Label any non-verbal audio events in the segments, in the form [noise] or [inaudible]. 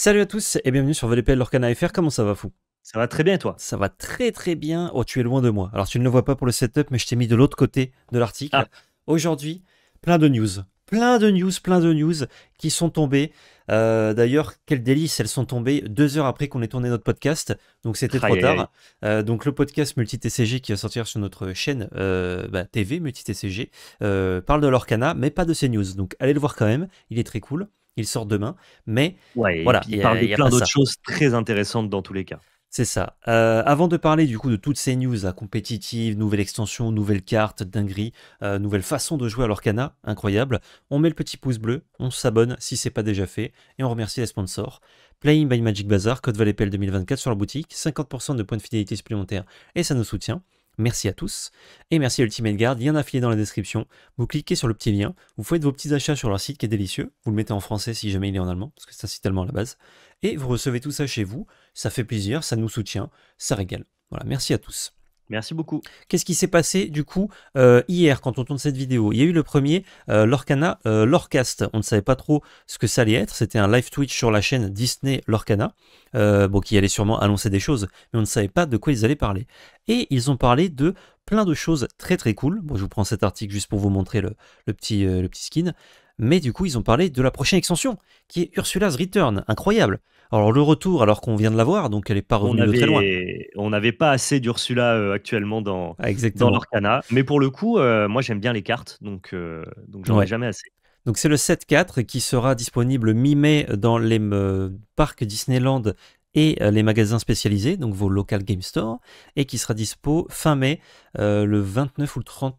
Salut à tous et bienvenue sur VLPL, Lorcana FR, comment ça va fou Ça va très bien toi Ça va très très bien, oh tu es loin de moi. Alors tu ne le vois pas pour le setup mais je t'ai mis de l'autre côté de l'article. Ah. Aujourd'hui, plein de news. Plein de news, plein de news qui sont tombées. Euh, d'ailleurs, quelle délice, elles sont tombées deux heures après qu'on ait tourné notre podcast. Donc c'était trop tard. Euh, donc le podcast multi qui va sortir sur notre chaîne euh, bah, TV Multi-TCG parle de l'Orcana mais pas de ces news. Donc allez le voir quand même, il est très cool il sort demain. Mais voilà, il parle de plein d'autres choses très intéressantes dans tous les cas. C'est ça. Euh, avant de parler du coup de toutes ces news à compétitives, nouvelle extension, nouvelle carte, dinguerie, euh, nouvelle façon de jouer à l'Orcana, incroyable, on met le petit pouce bleu, on s'abonne si c'est pas déjà fait, et on remercie les sponsors. Playing by Magic Bazaar, code Valépel 2024 sur la boutique, 50% de points de fidélité supplémentaires et ça nous soutient. Merci à tous. Et merci à Ultimate Guard, lien affilié dans la description. Vous cliquez sur le petit lien, vous faites vos petits achats sur leur site qui est délicieux. Vous le mettez en français si jamais il est en allemand, parce que c'est un à la base. Et vous recevez tout ça chez vous. Ça fait plaisir, ça nous soutient, ça régale. Voilà, merci à tous. Merci beaucoup. Qu'est-ce qui s'est passé du coup euh, hier quand on tourne cette vidéo Il y a eu le premier euh, Lorcana euh, Lorcast. On ne savait pas trop ce que ça allait être. C'était un live Twitch sur la chaîne Disney Lorcana, bon qui allait sûrement annoncer des choses, mais on ne savait pas de quoi ils allaient parler. Et ils ont parlé de plein de choses très très cool. Bon, je vous prends cet article juste pour vous montrer le petit, le petit skin. Mais du coup, ils ont parlé de la prochaine extension qui est Ursula's Return. Incroyable. Alors le retour, alors qu'on vient de l'avoir, donc elle n'est pas revenue de très loin. On n'avait pas assez d'Ursula euh, actuellement dans, ah, mais pour le coup, euh, moi j'aime bien les cartes, donc, euh, donc j'en ai jamais assez. Donc c'est le 7-4 qui sera disponible mi-mai dans les parcs Disneyland et les magasins spécialisés, donc vos local game stores, et qui sera dispo fin mai, le 29 ou le 30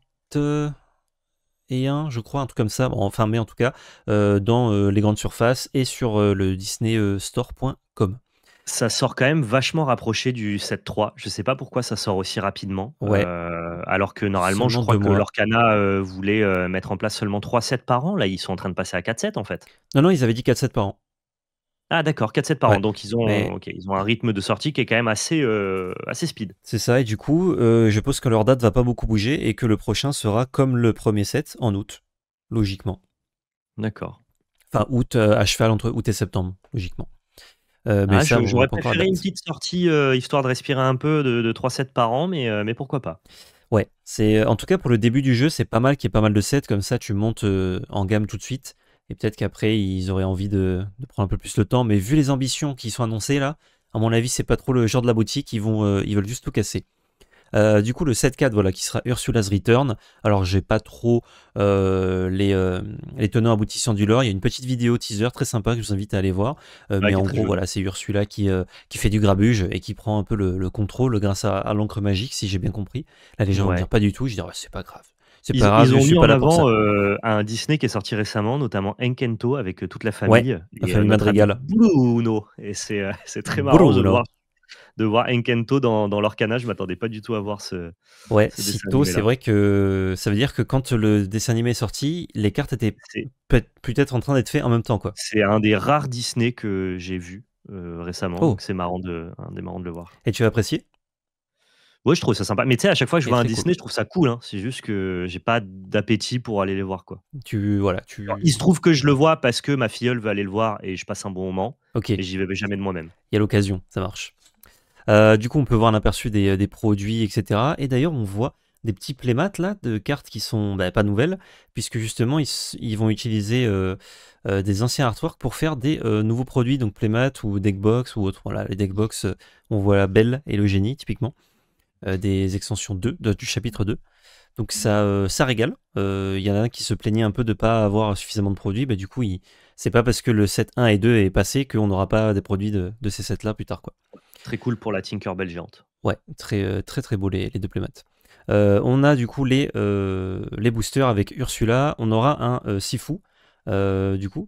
et un, je crois, un truc comme ça, enfin mais en tout cas, euh, dans euh, les grandes surfaces et sur euh, le le disneystore.com. Ça sort quand même vachement rapproché du 7-3. Je sais pas pourquoi ça sort aussi rapidement. Ouais. alors que normalement, je crois que l'Orcana voulait mettre en place seulement 3 sets par an. Là, ils sont en train de passer à 4 7 en fait. Non, non, ils avaient dit 4 7 par an. Ah d'accord, 4-7 par an. Donc ils ont, ils ont un rythme de sortie qui est quand même assez, euh, assez speed. C'est ça, et du coup, euh, je pense que leur date va pas beaucoup bouger et que le prochain sera comme le premier set en août, logiquement. D'accord. Enfin, août euh, à cheval entre août et septembre, logiquement. Ah, j'aurais préféré une petite sortie histoire de respirer un peu de, 3 sets par an, mais, pourquoi pas. Ouais, c'est en tout cas pour le début du jeu, c'est pas mal qu'il y ait pas mal de sets, comme ça tu montes en gamme tout de suite. Et peut-être qu'après, ils auraient envie de, prendre un peu plus le temps. Mais vu les ambitions qui sont annoncées là, à mon avis, c'est pas trop le genre de la boutique. Ils, vont, euh, ils veulent juste tout casser. Euh, du coup, le 7-4, voilà, qui sera Ursula's Return. Alors, j'ai pas trop euh, les, tenants aboutissants du lore. Il y a une petite vidéo teaser très sympa que je vous invite à aller voir. mais en gros, voilà, c'est Ursula qui, qui fait du grabuge et qui prend un peu le, contrôle grâce à, l'encre magique, si j'ai bien compris. Là, les gens vont dire pas du tout. Je dis, oh, c'est pas grave ils, ont mis en avant euh, un Disney qui est sorti récemment, notamment Enkento avec euh, toute la famille. la euh, Madrigal. Et c'est, très marrant de voir, de Enkento dans, leur canard. Je m'attendais pas du tout à voir ce. Ouais, c'est vrai que ça veut dire que quand le dessin animé est sorti, les cartes étaient peut-être en train d'être faites en même temps. C'est un des rares Disney que j'ai vu récemment. Oh. c'est marrant de, marrant de le voir. Et tu as apprécié je trouve ça sympa. Mais tu sais, à chaque fois que je vois un Disney, je trouve ça cool. Hein. C'est juste que j'ai pas d'appétit pour aller les voir. Quoi. Tu, voilà, tu... il se trouve que je le vois parce que ma filleule veut aller le voir et je passe un bon moment. Ok. j'y vais jamais de moi-même. Il y a l'occasion, ça marche. Euh, du coup, on peut voir un aperçu des, euh, des produits, etc. Et d'ailleurs, on voit des petits playmates là, de cartes qui sont bah, pas nouvelles, puisque justement, ils, vont utiliser euh, des anciens artworks pour faire des nouveaux produits, donc playmats ou deckbox ou autre. Voilà, les deckbox, on voit la belle et le génie, typiquement. Euh, des extensions 2, du chapitre 2. Donc ça, mhm. euh, ça régale. Il euh, y en a un qui se plaignait un peu de ne pas avoir suffisamment de produits. Bah, du coup, c'est pas parce que le set 1 et 2 est passé qu'on n'aura pas des produits de, ces sets là plus tard. Quoi. Très cool pour la tinker géante. Ouais, très très très beau les, les deux on a du coup les, les boosters avec Ursula. On aura un Sifu, du coup,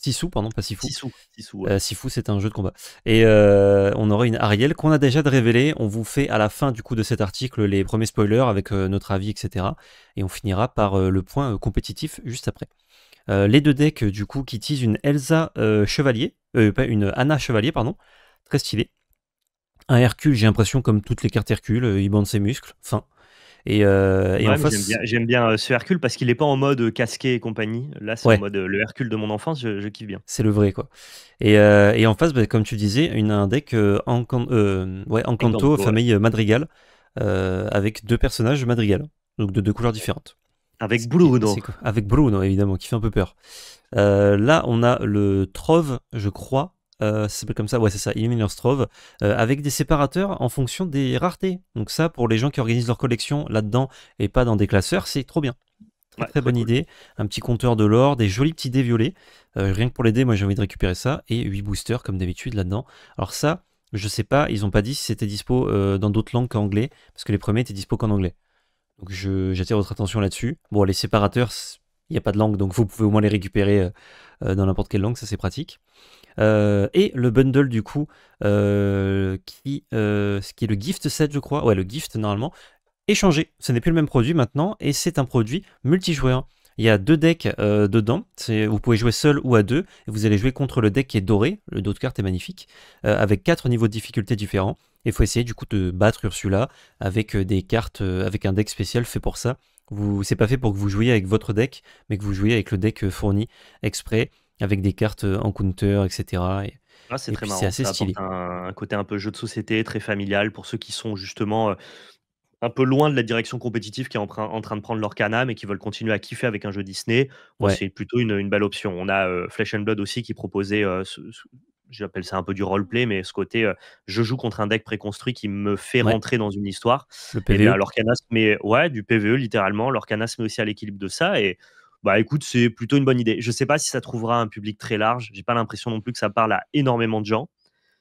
Sissou, pardon, pas Six Sissou, Sissou, euh, Sifou c'est un jeu de combat. Et euh, on aura une Ariel qu'on a déjà de révélée. On vous fait à la fin du coup de cet article les premiers spoilers avec euh, notre avis, etc. Et on finira par le point compétitif juste après. les deux decks du coup qui teasent une Elsa Chevalier, pas une Anna Chevalier, pardon, très stylée. Un Hercule, j'ai l'impression comme toutes les cartes Hercule, il bande ses muscles, fin. Et, euh, J'aime bien, euh, ce Hercule parce qu'il n'est pas en mode euh, casqué et compagnie. Là, c'est en mode le Hercule de mon enfance, je, kiffe bien. C'est le vrai, quoi. Et, et en face, bah, comme tu disais, une, un deck en, canto, famille Madrigal, avec deux personnages Madrigal, donc de deux couleurs différentes. Avec Bruno. Avec Bruno, évidemment, qui fait un peu peur. là, on a le Trove, je crois, euh, ça comme ça, ouais c'est ça, Illuminer Strove, euh, avec des séparateurs en fonction des raretés. Donc ça, pour les gens qui organisent leur collection là-dedans et pas dans des classeurs, c'est trop bien. Très, bonne idée. Un petit compteur de l'or, des jolis petits dés violets. Euh, rien que pour les dés, moi j'ai envie de récupérer ça. Et 8 boosters comme d'habitude là-dedans. Alors ça, je sais pas, ils ont pas dit si c'était dispo dans d'autres langues qu'anglais, parce que les premiers étaient dispo qu'en anglais. Donc j'attire votre attention là-dessus. Bon, les séparateurs, il n'y a pas de langue, donc vous pouvez au moins les récupérer euh, euh, dans n'importe quelle langue, ça c'est pratique. Euh, et le bundle du coup, qui, ce qui est le gift set je crois, ouais le gift normalement, échangé. Ce n'est plus le même produit maintenant, et c'est un produit multijoueur. Il y a deux decks dedans. Vous pouvez jouer seul ou à deux. Et vous allez jouer contre le deck qui est doré. Le dos de carte est magnifique. avec quatre niveaux de difficulté différents. Et il faut essayer du coup de battre Ursula avec des cartes, avec un deck spécial fait pour ça c'est pas fait pour que vous jouiez avec votre deck, mais que vous jouiez avec le deck euh, fourni exprès, avec des cartes euh, en counter, etc. Et, ah, c'est très assez stylé. Un, côté un peu jeu de société, très familial pour ceux qui sont justement euh, un peu loin de la direction compétitive qui est en, train de prendre leur canam mais qui veulent continuer à kiffer avec un jeu Disney. C'est plutôt une, belle option. On a Flesh and Blood aussi qui proposait j'appelle ça un peu du roleplay, mais ce côté, euh, je joue contre un deck préconstruit qui me fait rentrer dans une histoire. Le ben, PVE. ouais, du PVE littéralement. L'Orcana se met aussi à l'équilibre de ça. Et bah écoute, c'est plutôt une bonne idée. Je sais pas si ça trouvera un public très large. J'ai pas l'impression non plus que ça parle à énormément de gens.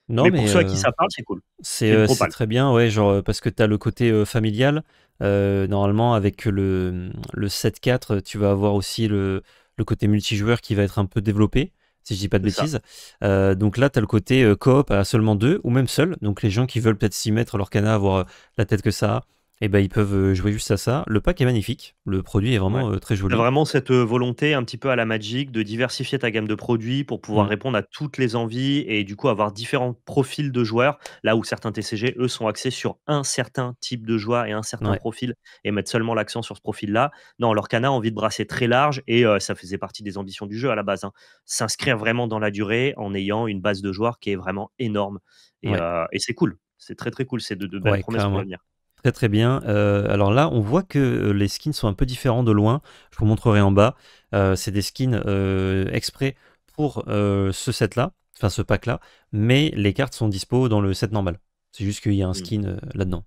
Non, mais, pour ceux à euh, qui ça parle, c'est cool. C'est euh, très bien, ouais, genre parce que tu as le côté familial. normalement, avec le, le 7-4, tu vas avoir aussi le côté multijoueur qui va être un peu développé si je dis pas de bêtises. Euh, donc là, tu as le côté euh, coop à seulement deux, ou même seul. Donc les gens qui veulent peut-être s'y mettre leur canard, avoir euh, la tête que ça a, eh ben, ils peuvent euh, jouer juste à ça. Le pack est magnifique, le produit est vraiment euh, très joli. Vraiment cette euh, volonté un petit peu à la Magic de diversifier ta gamme de produits pour pouvoir mm. répondre à toutes les envies et du coup avoir différents profils de joueurs, là où certains TCG, eux, sont axés sur un certain type de joueur et un certain profil et mettent seulement l'accent sur ce profil-là. Non, qu'Anna a envie de brasser très large et ça faisait partie des ambitions du jeu à la base. Hein. S'inscrire vraiment dans la durée en ayant une base de joueurs qui est vraiment énorme. Et, c'est cool, c'est très très cool, c'est de, de belles promesses pour l'avenir. Très très bien. Euh, alors là, on voit que euh, les skins sont un peu différents de loin. Je vous montrerai en bas. Euh, c'est des skins exprès pour ce set là, enfin ce pack là, mais les cartes sont dispo dans le set normal. C'est juste qu'il y a un hmm. skin là-dedans.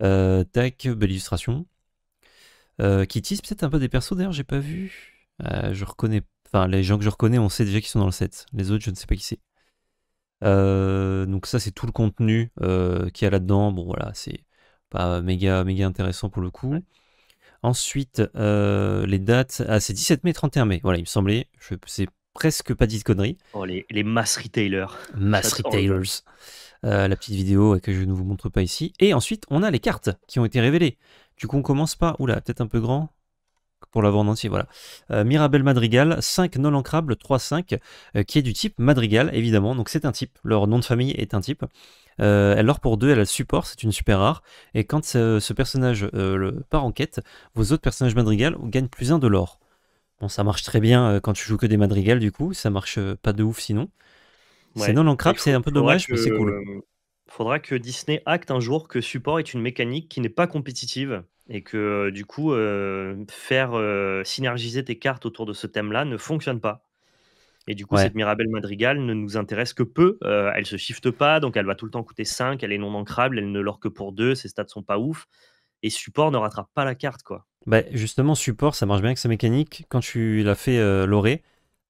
tac, belle illustration. qui tease peut-être un peu des persos d'ailleurs, j'ai pas vu. je reconnais, enfin les gens que je reconnais, on sait déjà qui sont dans le set. Les autres, je ne sais pas qui c'est. donc ça c'est tout le contenu qu'il y a là-dedans. Bon voilà, c'est pas méga, méga intéressant pour le coup. Ensuite, euh, les dates. Ah, c'est 17 mai 31 mai. Voilà, il me semblait. Je sais presque pas dit de conneries. Oh, les, les mass retailers. Mass retailers. Euh, la petite vidéo que je ne vous montre pas ici. Et ensuite, on a les cartes qui ont été révélées. Du coup, on commence par. Oula, peut-être un peu grand pour l'avoir en entier, voilà. Mirabelle euh, Mirabel Madrigal, 5 non 3-5, qui est du type Madrigal, évidemment. Donc c'est un type. Leur nom de famille est un type. Euh, elle l'or pour deux, elle a support, c'est une super rare. Et quand ce, personnage euh, part en quête, vos autres personnages Madrigal gagnent plus 1 de l'or. Bon, ça marche très bien quand tu joues que des Madrigal, du coup. Ça marche pas de ouf sinon. C'est non ancrable, c'est un peu dommage, mais c'est cool. Faudra que Disney acte un jour que support est une mécanique qui n'est pas compétitive et que du coup, faire synergiser tes cartes autour de ce thème-là ne fonctionne pas. Et du coup, cette Mirabelle Madrigal ne nous intéresse que peu. Elle elle se shift pas, donc elle va tout le temps coûter 5, elle est non ancrable, elle ne l'or que pour 2, ses stats sont pas ouf. Et support ne rattrape pas la carte, quoi. Bah, justement, support, ça marche bien avec sa mécanique. Quand tu l'as fait Loré,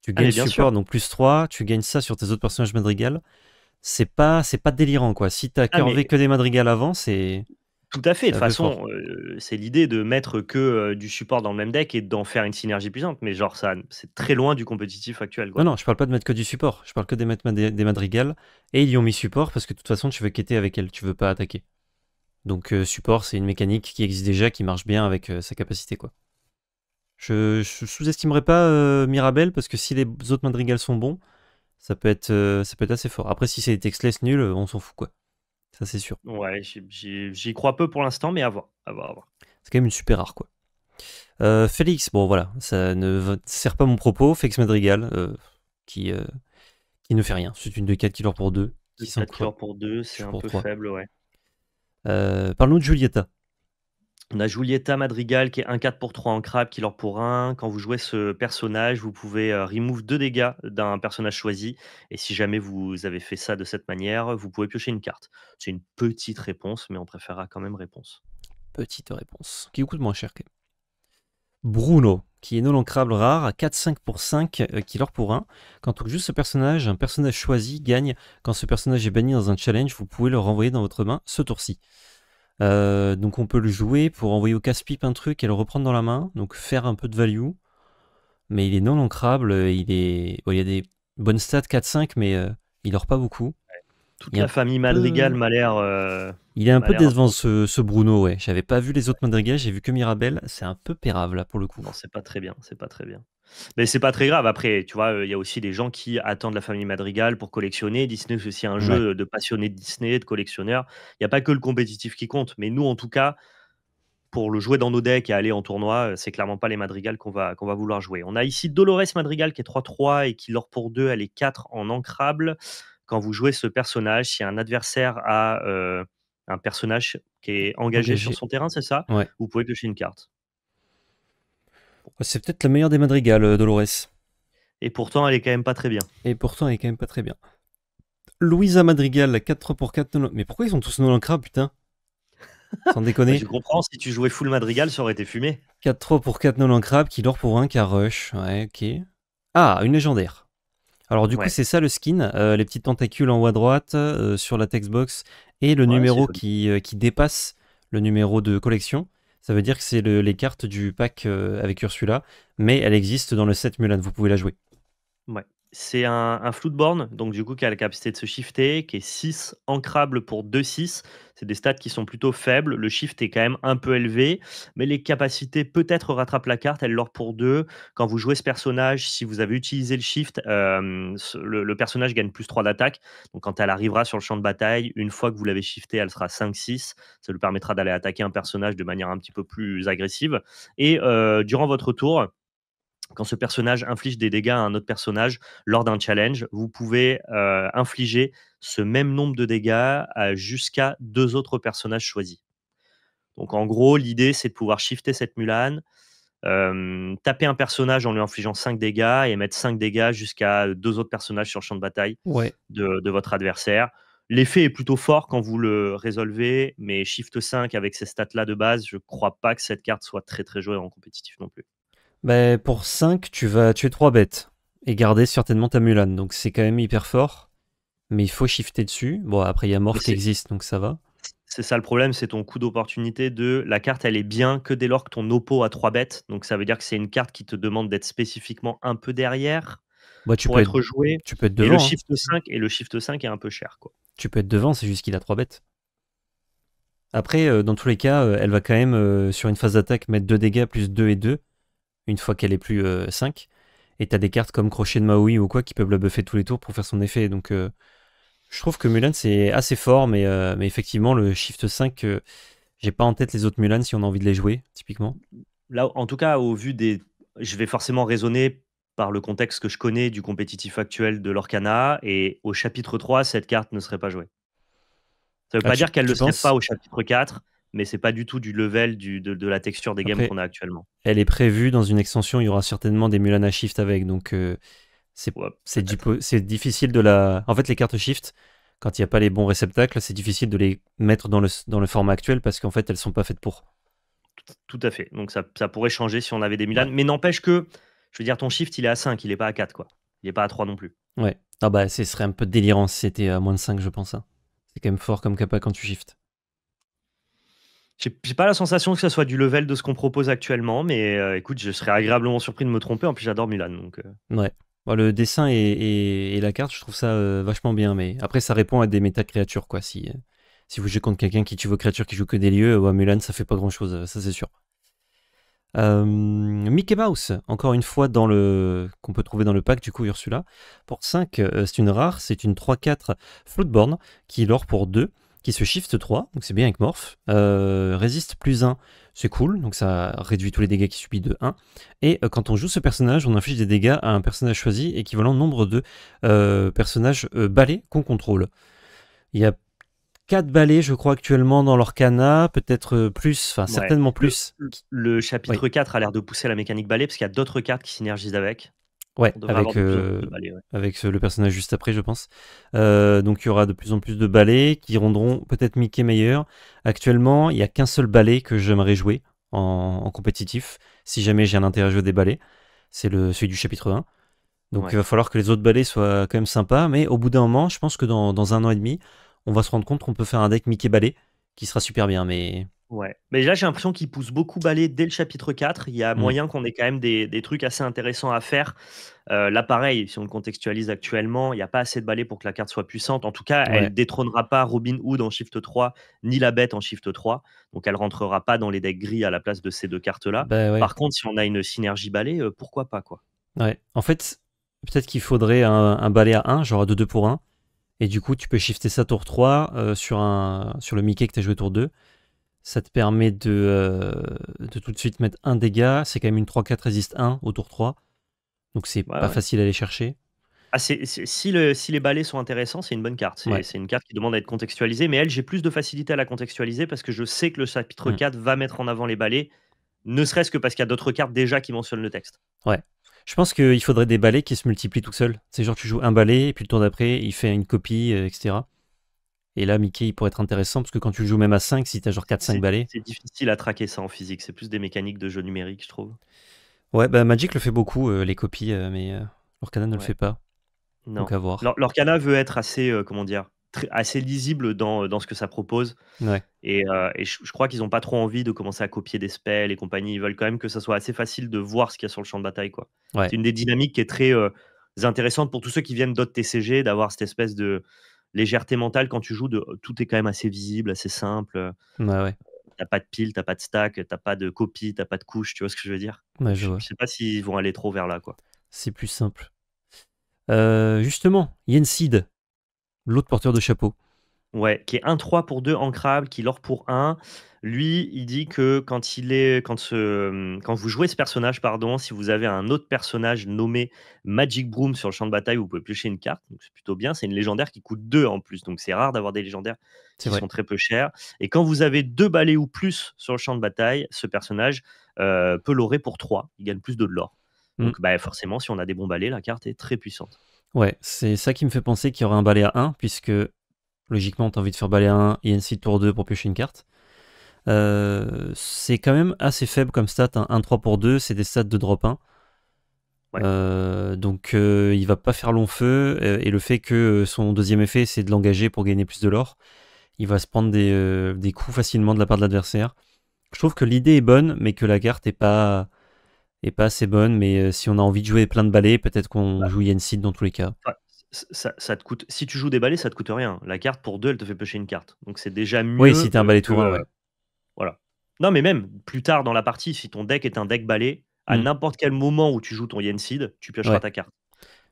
tu ah, gagnes support, donc plus 3, tu gagnes ça sur tes autres personnages Madrigal. C'est pas, c'est pas délirant, quoi. Si tu n'as ah, que des Madrigal avant, c'est. Tout à fait. De toute façon, c'est l'idée de mettre que du support dans le même deck et d'en faire une synergie puissante. Mais genre, ça, c'est très loin du compétitif actuel. Non, non, je parle pas de mettre que du support. Je parle que des, des, des madrigales. Et ils y ont mis support parce que de toute façon, tu veux quitter avec elle. Tu veux pas attaquer. Donc, support, c'est une mécanique qui existe déjà, qui marche bien avec sa capacité. quoi. Je, sous-estimerai pas Mirabel parce que si les autres madrigales sont bons, ça peut être, ça peut être assez fort. Après, si c'est des textless nuls, on s'en fout. quoi. Ça, c'est sûr. Ouais, j'y crois peu pour l'instant, mais à voir. C'est quand même une super rare, quoi. Euh, Félix, bon voilà, ça ne sert pas mon propos. Félix Madrigal, euh, qui, euh, qui ne fait rien. C'est une de 4 killers pour 2. 4 kilo pour 2, c'est un peu faible, ouais. Parlons de Julieta, on a Julieta Madrigal qui est 1 4 pour 3 en crabe, qui l'or pour 1. Quand vous jouez ce personnage, vous pouvez euh, remove 2 dégâts d'un personnage choisi. Et si jamais vous avez fait ça de cette manière, vous pouvez piocher une carte. C'est une petite réponse, mais on préférera quand même réponse. Petite réponse, qui coûte moins cher. Que... Bruno, qui est non crabe rare, à 4-5 pour 5, euh, qui l'or pour 1. Quand on juste ce personnage, un personnage choisi gagne. Quand ce personnage est banni dans un challenge, vous pouvez le renvoyer dans votre main ce tour-ci. Euh, donc on peut le jouer pour envoyer au casse-pipe un truc et le reprendre dans la main, donc faire un peu de value. Mais il est non ancrable, il est. il y a des bonnes stats 4-5, mais euh, il dort pas beaucoup. Toute la famille mal Madrigal m'a l'air. Euh, il est un peu décevant ce, ce, Bruno, ouais. J'avais pas vu les autres Madrigal, j'ai vu que Mirabel. C'est un peu pérave là pour le coup. Non, c'est pas très bien, c'est pas très bien. Mais c'est pas très grave. Après, tu vois, euh, il y a aussi des gens qui attendent la famille Madrigal pour collectionner. Disney, c'est aussi un jeu de passionnés de Disney, de collectionneurs. Il n'y a pas que le compétitif qui compte. Mais nous, en tout cas, pour le jouer dans nos decks et aller en tournoi, euh, c'est clairement pas les Madrigal qu'on va, qu'on va vouloir jouer. On a ici Dolores Madrigal qui est 3-3 et qui, lors pour 2, elle est 4 en ancrable. Quand vous jouez ce personnage, si un adversaire a euh, un personnage qui est engagé, sur son terrain, c'est ça Vous pouvez piocher une carte. C'est peut-être la meilleure des madrigales, euh, Dolores. Et pourtant, elle est quand même pas très bien. Et pourtant, elle est quand même pas très bien. Louisa Madrigal, 4 pour 4 non... Mais pourquoi ils sont tous crap, putain Sans déconner. [laughs] Je comprends, si tu jouais full Madrigal, ça aurait été fumé. 4 pour 4 non crabe qui dort pour 1 car rush. Ouais, ok. Ah, une légendaire. Alors du coup, c'est ça le skin, euh, les petites tentacules en haut à droite euh, sur la textbox et le numéro qui dépasse le numéro de collection. Ça veut dire que c'est les cartes du pack euh, avec Ursula, mais elle existe dans le set Mulan, vous pouvez la jouer c'est un, un de donc du coup qui a la capacité de se shifter, qui est 6 ancrable pour 2-6. C'est des stats qui sont plutôt faibles. Le shift est quand même un peu élevé, mais les capacités peut-être rattrapent la carte. Elle l'or pour 2. Quand vous jouez ce personnage, si vous avez utilisé le shift, euh, le, personnage gagne plus 3 d'attaque. Donc quand elle arrivera sur le champ de bataille, une fois que vous l'avez shifté, elle sera 5-6. Ça lui permettra d'aller attaquer un personnage de manière un petit peu plus agressive. Et euh, durant votre tour, quand ce personnage inflige des dégâts à un autre personnage lors d'un challenge, vous pouvez euh, infliger ce même nombre de dégâts jusqu'à deux autres personnages choisis. Donc en gros, l'idée, c'est de pouvoir shifter cette Mulan, euh, taper un personnage en lui infligeant 5 dégâts et mettre 5 dégâts jusqu'à deux autres personnages sur le champ de bataille de, votre adversaire. L'effet est plutôt fort quand vous le résolvez, mais Shift 5 avec ces stats-là de base, je ne crois pas que cette carte soit très très jouée en compétitif non plus. Bah, pour 5, tu vas tuer 3 bêtes et garder certainement ta Mulan. Donc c'est quand même hyper fort. Mais il faut shifter dessus. Bon, après, il y a mort qui existe, donc ça va. C'est ça le problème, c'est ton coup d'opportunité de la carte, elle est bien que dès lors que ton oppo a 3 bêtes. Donc ça veut dire que c'est une carte qui te demande d'être spécifiquement un peu derrière bah, tu pour peux être, joué. Tu peux être devant. Hein. Et le, shift 5, et le shift 5 est un peu cher. Quoi. Tu peux être devant, c'est juste qu'il a 3 bêtes. Après, euh, dans tous les cas, euh, elle va quand même, euh, sur une phase d'attaque, mettre 2 dégâts plus 2 et 2 une fois qu'elle est plus 5. Euh, et t'as des cartes comme Crochet de Maui ou quoi qui peuvent la buffer tous les tours pour faire son effet. Donc euh, je trouve que Mulan c'est assez fort, mais, euh, effectivement le Shift 5, j'ai pas en tête les autres Mulan si on a envie de les jouer, typiquement. Là, en tout cas, au vu des. Je vais forcément raisonner par le contexte que je connais du compétitif actuel de l'Orcana, et au chapitre 3, cette carte ne serait pas jouée. Ça ne veut pas ah, dire qu'elle ne le serait pas au chapitre 4, mais c'est pas du tout du level de, la texture des games qu'on a actuellement. Elle est prévue dans une extension, il y aura certainement des à Shift avec, donc euh, c'est difficile de la. En fait, les cartes Shift, quand il n'y a pas les bons réceptacles, c'est difficile de les mettre dans le, dans le format actuel parce qu'en fait, elles sont pas faites pour. Tout, à fait. Donc ça, ça, pourrait changer si on avait des Mulan, mais n'empêche que, je veux dire, ton Shift, il est à 5, il n'est pas à 4, quoi. Il n'est pas à 3 non plus. Ouais. Ah bah, ce serait un peu délirant si c'était à moins de 5, je pense. Hein. C'est quand même fort comme capa quand tu shifts. J'ai pas la sensation que ça soit du level de ce qu'on propose actuellement, mais euh, écoute, je serais agréablement surpris de me tromper. En plus, j'adore Mulan. Donc, euh. Ouais. le dessin et, la carte, je trouve ça euh, vachement bien, mais après, ça répond à des méta créatures, quoi. Si, si vous jouez contre quelqu'un qui tue vos créatures qui joue que des lieux, Mulan, ça fait pas grand chose, ça c'est sûr. Mickey Mouse, encore une fois, dans le qu'on peut trouver dans le pack, du coup, Ursula. Pour 5, c'est une rare, c'est une 3-4 Floodborne qui l'or pour 2 qui se shift 3, donc c'est bien avec Morph. Euh, résiste plus 1, c'est cool, donc ça réduit tous les dégâts qu'il subit de 1. Et euh, quand on joue ce personnage, on inflige des dégâts à un personnage choisi équivalent au nombre de euh, personnages balais qu'on contrôle. Il y a 4 balais, je crois, actuellement dans l'Orcana, peut-être plus, enfin certainement plus. Le, chapitre 4 a l'air de pousser la mécanique balai, parce qu'il y a d'autres cartes qui synergisent avec. Euh, ouais, avec, avec le personnage juste après, je pense. Euh, donc il y aura de plus en plus de ballets qui rendront peut-être Mickey meilleur. Actuellement, il n'y a qu'un seul ballet que j'aimerais jouer en, compétitif, si jamais j'ai un intérêt à jouer des ballets. C'est celui du chapitre 1. Donc il va falloir que les autres ballets soient quand même sympas, mais au bout d'un moment, je pense que dans, un an et demi, on va se rendre compte qu'on peut faire un deck Mickey ballet qui sera super bien, mais Ouais. Mais là, j'ai l'impression qu'il pousse beaucoup balai dès le chapitre 4. Il y a mmh. moyen qu'on ait quand même des, trucs assez intéressants à faire. Euh, là, pareil, si on le contextualise actuellement, il n'y a pas assez de balai pour que la carte soit puissante. En tout cas, elle détrônera pas Robin Hood en Shift 3, ni la bête en Shift 3. Donc, elle rentrera pas dans les decks gris à la place de ces deux cartes-là. Bah Par contre, si on a une synergie balai, euh, pourquoi pas quoi ouais. En fait, peut-être qu'il faudrait un, balai à 1, genre à 2-2 pour 1. Et du coup, tu peux shifter ça tour 3 euh, sur, un, sur le Mickey que tu as joué tour 2 ça te permet de, euh, de, tout de suite mettre un dégât. C'est quand même une 3-4 résiste 1 au tour 3. Donc c'est pas facile à aller chercher. Ah, si, les balais sont intéressants, c'est une bonne carte. C'est une carte qui demande à être contextualisée, mais elle, j'ai plus de facilité à la contextualiser parce que je sais que le chapitre 4 hmm. va mettre en avant les balais, ne serait-ce que parce qu'il y a d'autres cartes déjà qui mentionnent le texte. Ouais. Je pense qu'il faudrait des balais qui se multiplient tout seuls, C'est genre tu joues un balai, et puis le tour d'après, il fait une copie, euh, etc. Et là, Mickey, il pourrait être intéressant parce que quand tu joues même à 5, si tu as genre 4-5 balais. C'est difficile à traquer ça en physique. C'est plus des mécaniques de jeu numérique, je trouve. Ouais, bah Magic le fait beaucoup, euh, les copies, euh, mais euh, Lorcana ne le fait pas. Non. Donc à voir. Lorcana veut être assez, comment dire, assez lisible dans, dans, ce que ça propose. Ouais. Et, et je, crois qu'ils n'ont pas trop envie de commencer à copier des spells et compagnie. Ils veulent quand même que ça soit assez facile de voir ce qu'il y a sur le champ de bataille. quoi. C'est une des dynamiques qui est très intéressante pour tous ceux qui viennent d'autres TCG, d'avoir cette espèce de légèreté mentale quand tu joues, de, tout est quand même assez visible, assez simple. T'as pas de pile, t'as pas de stack, t'as pas de copie, t'as pas de couche, tu vois ce que je veux dire je, sais pas s'ils vont aller trop vers là, quoi. C'est plus simple. Euh, justement, Yensid, l'autre porteur de chapeau. Ouais, qui est 1-3 pour 2 ancrable, qui l'or pour 1. Lui, il dit que quand, il est, quand, ce, mmh, quand vous jouez ce personnage, pardon, si vous avez un autre personnage nommé Magic Broom sur le champ de bataille, vous pouvez piocher une carte. Donc c'est plutôt bien. C'est une légendaire qui coûte 2 en plus. Donc c'est rare d'avoir des légendaires qui sont très peu chers. Et quand vous avez deux balais ou plus sur le champ de bataille, ce personnage euh, peut l'orer pour 3. Il gagne plus de l'or. Mmh. Donc bah, forcément, si on a des bons balais, la carte est très puissante. Ouais, c'est ça qui me fait penser qu'il y aurait un balai à 1, puisque Logiquement, tu as envie de faire balai Un et tour 2 pour piocher une carte. Euh, c'est quand même assez faible comme stat. 1-3 hein. pour 2, c'est des stats de drop 1. Euh, donc euh, il va pas faire long feu et le fait que son deuxième effet c'est de l'engager pour gagner plus de l'or, il va se prendre des, coups facilement de la part de l'adversaire. Je trouve que l'idée est bonne mais que la carte est pas, est pas assez bonne mais si on a envie de jouer plein de balais peut-être qu'on joue Yensid dans tous les cas ça, te coûte. Si tu joues des balais, ça te coûte rien. La carte pour deux, elle te fait pêcher une carte. Donc c'est déjà mieux. Oui, si t'es un balai tout Voilà. Non, mais même plus tard dans la partie, si ton deck est un deck balai, à mm. n'importe quel moment où tu joues ton Yen Seed, tu piocheras ta carte.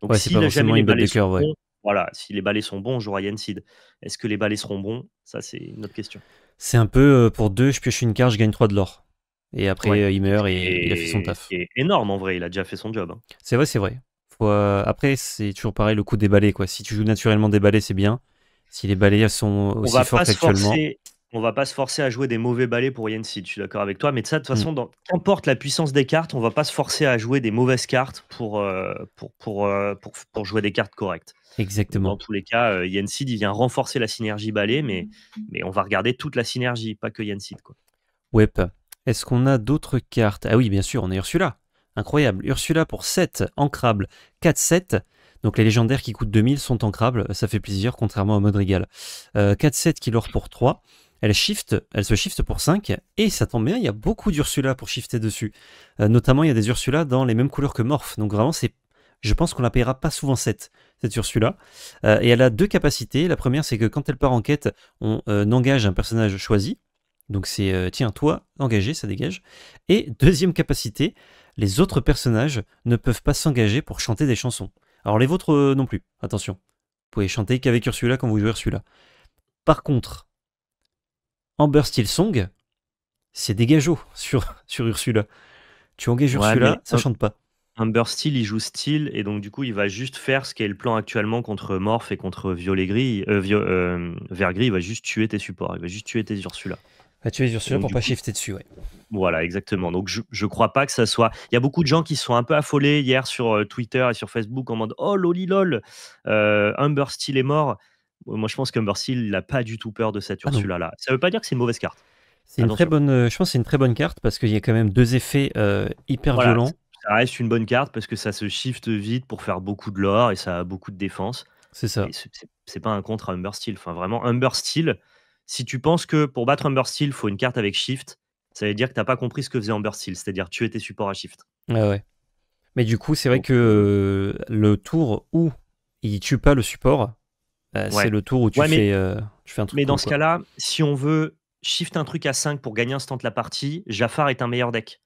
Donc si les balais sont bons, voilà, si les balais sont bons, on jouera Yen Seed. Est-ce que les balais seront bons Ça, c'est une autre question. C'est un peu euh, pour deux, je pioche une carte, je gagne 3 de l'or. Et après, euh, il meurt et, il a fait son taf. C'est énorme en vrai, il a déjà fait son job. Hein. C'est vrai, c'est vrai. Après, c'est toujours pareil le coup des balais. Quoi. Si tu joues naturellement des balais, c'est bien. Si les balais sont aussi forts actuellement. On va pas se forcer à jouer des mauvais balais pour Yensid, je suis d'accord avec toi, mais de ça, toute mm. façon, qu'importe la puissance des cartes, on va pas se forcer à jouer des mauvaises cartes pour, euh, pour, euh, pour, pour, jouer des cartes correctes. Exactement. Dans tous les cas, euh, il vient renforcer la synergie balais mais, mais on va regarder toute la synergie, pas que Yensid. Quoi. Web, est-ce qu'on a d'autres cartes Ah oui, bien sûr, on a Ursula. Incroyable. Ursula pour 7, Ancrable, 4-7. Donc les légendaires qui coûtent 2000 sont ancrables, ça fait plaisir, contrairement au mode régal. 4-7 euh, qui l'or pour 3. Elle shift, elle se shift pour 5, et ça tombe bien, il y a beaucoup d'Ursula pour shifter dessus. Euh, notamment, il y a des Ursula dans les mêmes couleurs que Morph, donc vraiment, c'est je pense qu'on la payera pas souvent 7, cette Ursula. Euh, et elle a deux capacités. La première, c'est que quand elle part en quête, on engage un personnage choisi. Donc c'est tiens, toi, engagé, ça dégage. Et deuxième capacité, les autres personnages ne peuvent pas s'engager pour chanter des chansons. Alors les vôtres euh, non plus, attention. Vous pouvez chanter qu'avec Ursula quand vous jouez Ursula. Par contre, Amber Steel Song, c'est des [laughs] sur, sur Ursula. Tu engages Ursula, ça chante pas. Amber Steel, il joue Steel, et donc du coup, il va juste faire ce qu'est le plan actuellement contre Morph et contre Violet Gris. Euh, euh, il va juste tuer tes supports, il va juste tuer tes Ursula tu es Ursula pour pas shifter dessus, ouais. Voilà, exactement. Donc je, je crois pas que ça soit. Il y a beaucoup de gens qui sont un peu affolés hier sur euh, Twitter et sur Facebook en mode Oh lolilol lol, euh, Humber est mort. Moi je pense qu'Humber Steel n'a pas du tout peur de cette ah Ursula là. Ça ça veut pas dire que c'est une mauvaise carte. C'est une très bonne, je pense que c'est une très bonne carte parce qu'il y a quand même deux effets euh, hyper violents. Ça reste une bonne carte parce que ça se shift vite pour faire beaucoup de l'or et ça a beaucoup de défense. C'est ça. C'est pas un contre à Humber Enfin, vraiment, Humber Steel, si tu penses que pour battre Amber il faut une carte avec Shift, ça veut dire que tu n'as pas compris ce que faisait Amber c'est-à-dire tuer tes supports à Shift. Mais du coup, c'est vrai oh. que euh, le tour où il tue pas le support, euh, c'est le tour où tu, fais, euh, fais, un truc. Mais dans ce cas-là, si on veut shift un truc à 5 pour gagner instant la partie, Jafar est un meilleur deck.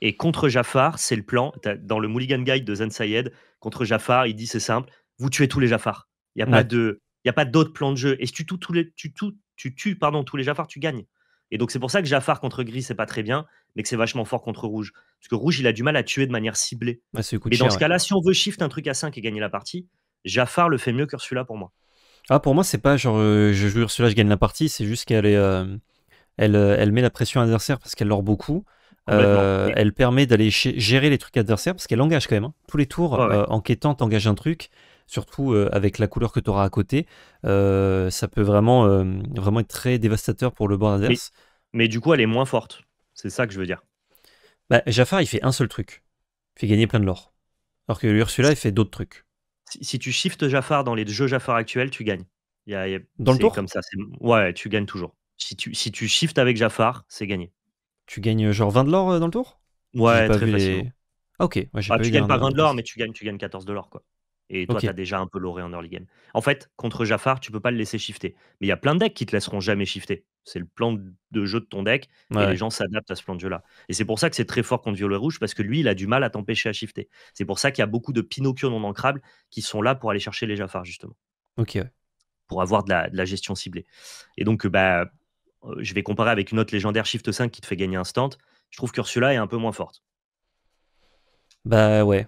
Et contre Jafar, c'est le plan. Dans le Mulligan Guide de Zen Sayed, contre Jafar, il dit c'est simple, vous tuez tous les Jafar. Il n'y a, pas de, y a pas d'autre plan de jeu. Et si tu, tous les, tu, tu, tu tues pardon, tous les Jafar, tu gagnes. Et donc c'est pour ça que Jafar contre Gris, c'est pas très bien, mais que c'est vachement fort contre Rouge. Parce que Rouge, il a du mal à tuer de manière ciblée. Et dans ce cas-là, si on veut shift un truc à 5 et gagner la partie, Jafar le fait mieux qu'Ursula pour moi. Ah, pour moi, c'est pas genre euh, je joue Ursula, je gagne la partie, c'est juste qu'elle euh, elle, euh, elle met la pression à l'adversaire parce qu'elle leur beaucoup. elle permet d'aller gérer les trucs adversaires parce qu'elle engage quand même. Hein. Tous les tours, enquêtant engage en un truc surtout euh, avec la couleur que tu auras à côté, euh, ça peut vraiment, euh, vraiment être très dévastateur pour le bord adverse. Mais, du coup, elle est moins forte. C'est ça que je veux dire. Bah, Jafar, il fait un seul truc. Il fait gagner plein de l'or. Alors que Ursula, il fait d'autres trucs. Si, tu shiftes Jafar dans les jeux Jafar actuels, tu gagnes. dans le tour comme ça. Ouais, tu gagnes toujours. Si tu, si tu shifts avec Jafar, c'est gagné. Tu gagnes genre 20 de l'or dans le tour Ouais, très facilement. Ah, ok. Ah, pas tu gagnes pas 20 de l'or, mais tu gagnes, tu gagnes 14 de l'or, quoi. Et toi, tu as déjà un peu l'auré en early game. En fait, contre Jafar, tu peux pas le laisser shifter. Mais il y a plein de decks qui te laisseront jamais shifter. C'est le plan de jeu de ton deck. Et les gens s'adaptent à ce plan de jeu-là. Et c'est pour ça que c'est très fort contre Violet Rouge, parce que lui, il a du mal à t'empêcher à shifter. C'est pour ça qu'il y a beaucoup de Pinocchio non ancrables qui sont là pour aller chercher les Jafar, justement. Ok. Pour avoir de la, gestion ciblée. Et donc, euh, bah, euh, je vais comparer avec une autre légendaire Shift 5 qui te fait gagner instant. Je trouve que Ursula est un peu moins forte. Bah ouais,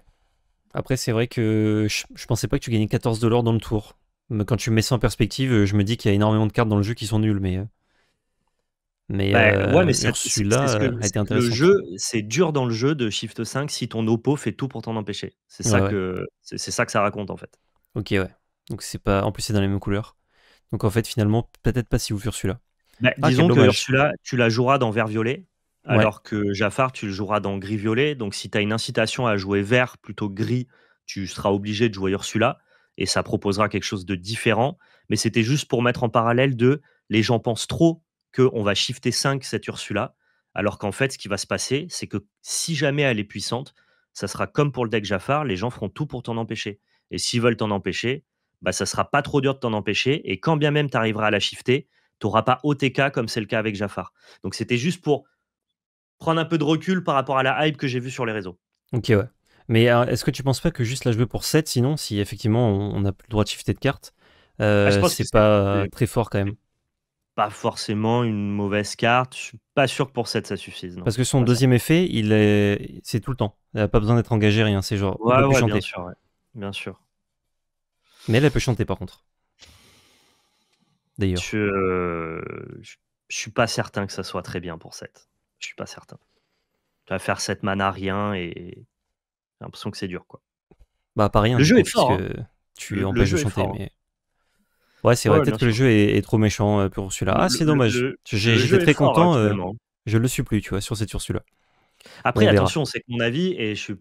après, c'est vrai que je, pensais pas que tu gagnais 14 dollars dans le tour. Mais quand tu mets ça en perspective, je me dis qu'il y a énormément de cartes dans le jeu qui sont nulles, mais. Euh, mais, bah, euh, ouais, mais celui-là a été intéressant. Le jeu, c'est dur dans le jeu de Shift 5 si ton oppo fait tout pour t'en empêcher. C'est ça, que, c'est ça que ça raconte en fait. Ok, ouais. Donc c'est pas. En plus, c'est dans les mêmes couleurs. Donc en fait, finalement, peut-être pas si vous furez celui-là. disons que celui-là, tu la joueras dans vert violet alors que Jafar, tu le joueras dans gris-violet. Donc, si tu as une incitation à jouer vert plutôt gris, tu seras obligé de jouer Ursula. Et ça proposera quelque chose de différent. Mais c'était juste pour mettre en parallèle de les gens pensent trop qu'on va shifter 5 cette Ursula. Alors qu'en fait, ce qui va se passer, c'est que si jamais elle est puissante, ça sera comme pour le deck Jafar, les gens feront tout pour t'en empêcher. Et s'ils veulent t'en empêcher, bah, ça sera pas trop dur de t'en empêcher. Et quand bien même tu arriveras à la shifter, tu n'auras pas OTK comme c'est le cas avec Jafar. Donc c'était juste pour prendre un peu de recul par rapport à la hype que j'ai vue sur les réseaux. Ok, ouais. Mais euh, est-ce que tu penses pas que juste la jouer pour 7, sinon, si effectivement on n'a plus le droit de shifter de carte, euh, ah, c'est pas très fort quand même Pas forcément une mauvaise carte. Je suis pas sûr que pour 7 ça suffise. Parce que son deuxième effet, il est, c'est tout le temps. Elle a pas besoin d'être engagée, rien. C'est genre, chanter. Bien sûr, bien sûr. Mais elle, peut chanter par contre. D'ailleurs. Je, suis pas certain que ça soit très bien pour 7. Je suis pas certain. Tu vas faire 7 mana rien et j'ai l'impression que c'est dur quoi. Bah pas rien. Le jeu est fort. Hein. Tu empêches de chanter. Hein. Ouais c'est vrai. Peut-être que le jeu est, trop méchant euh, pour Ursula. Ah c'est dommage. J'étais très content. Je euh, hein. je le suis plus tu vois sur cette Ursula. Après attention c'est mon avis et je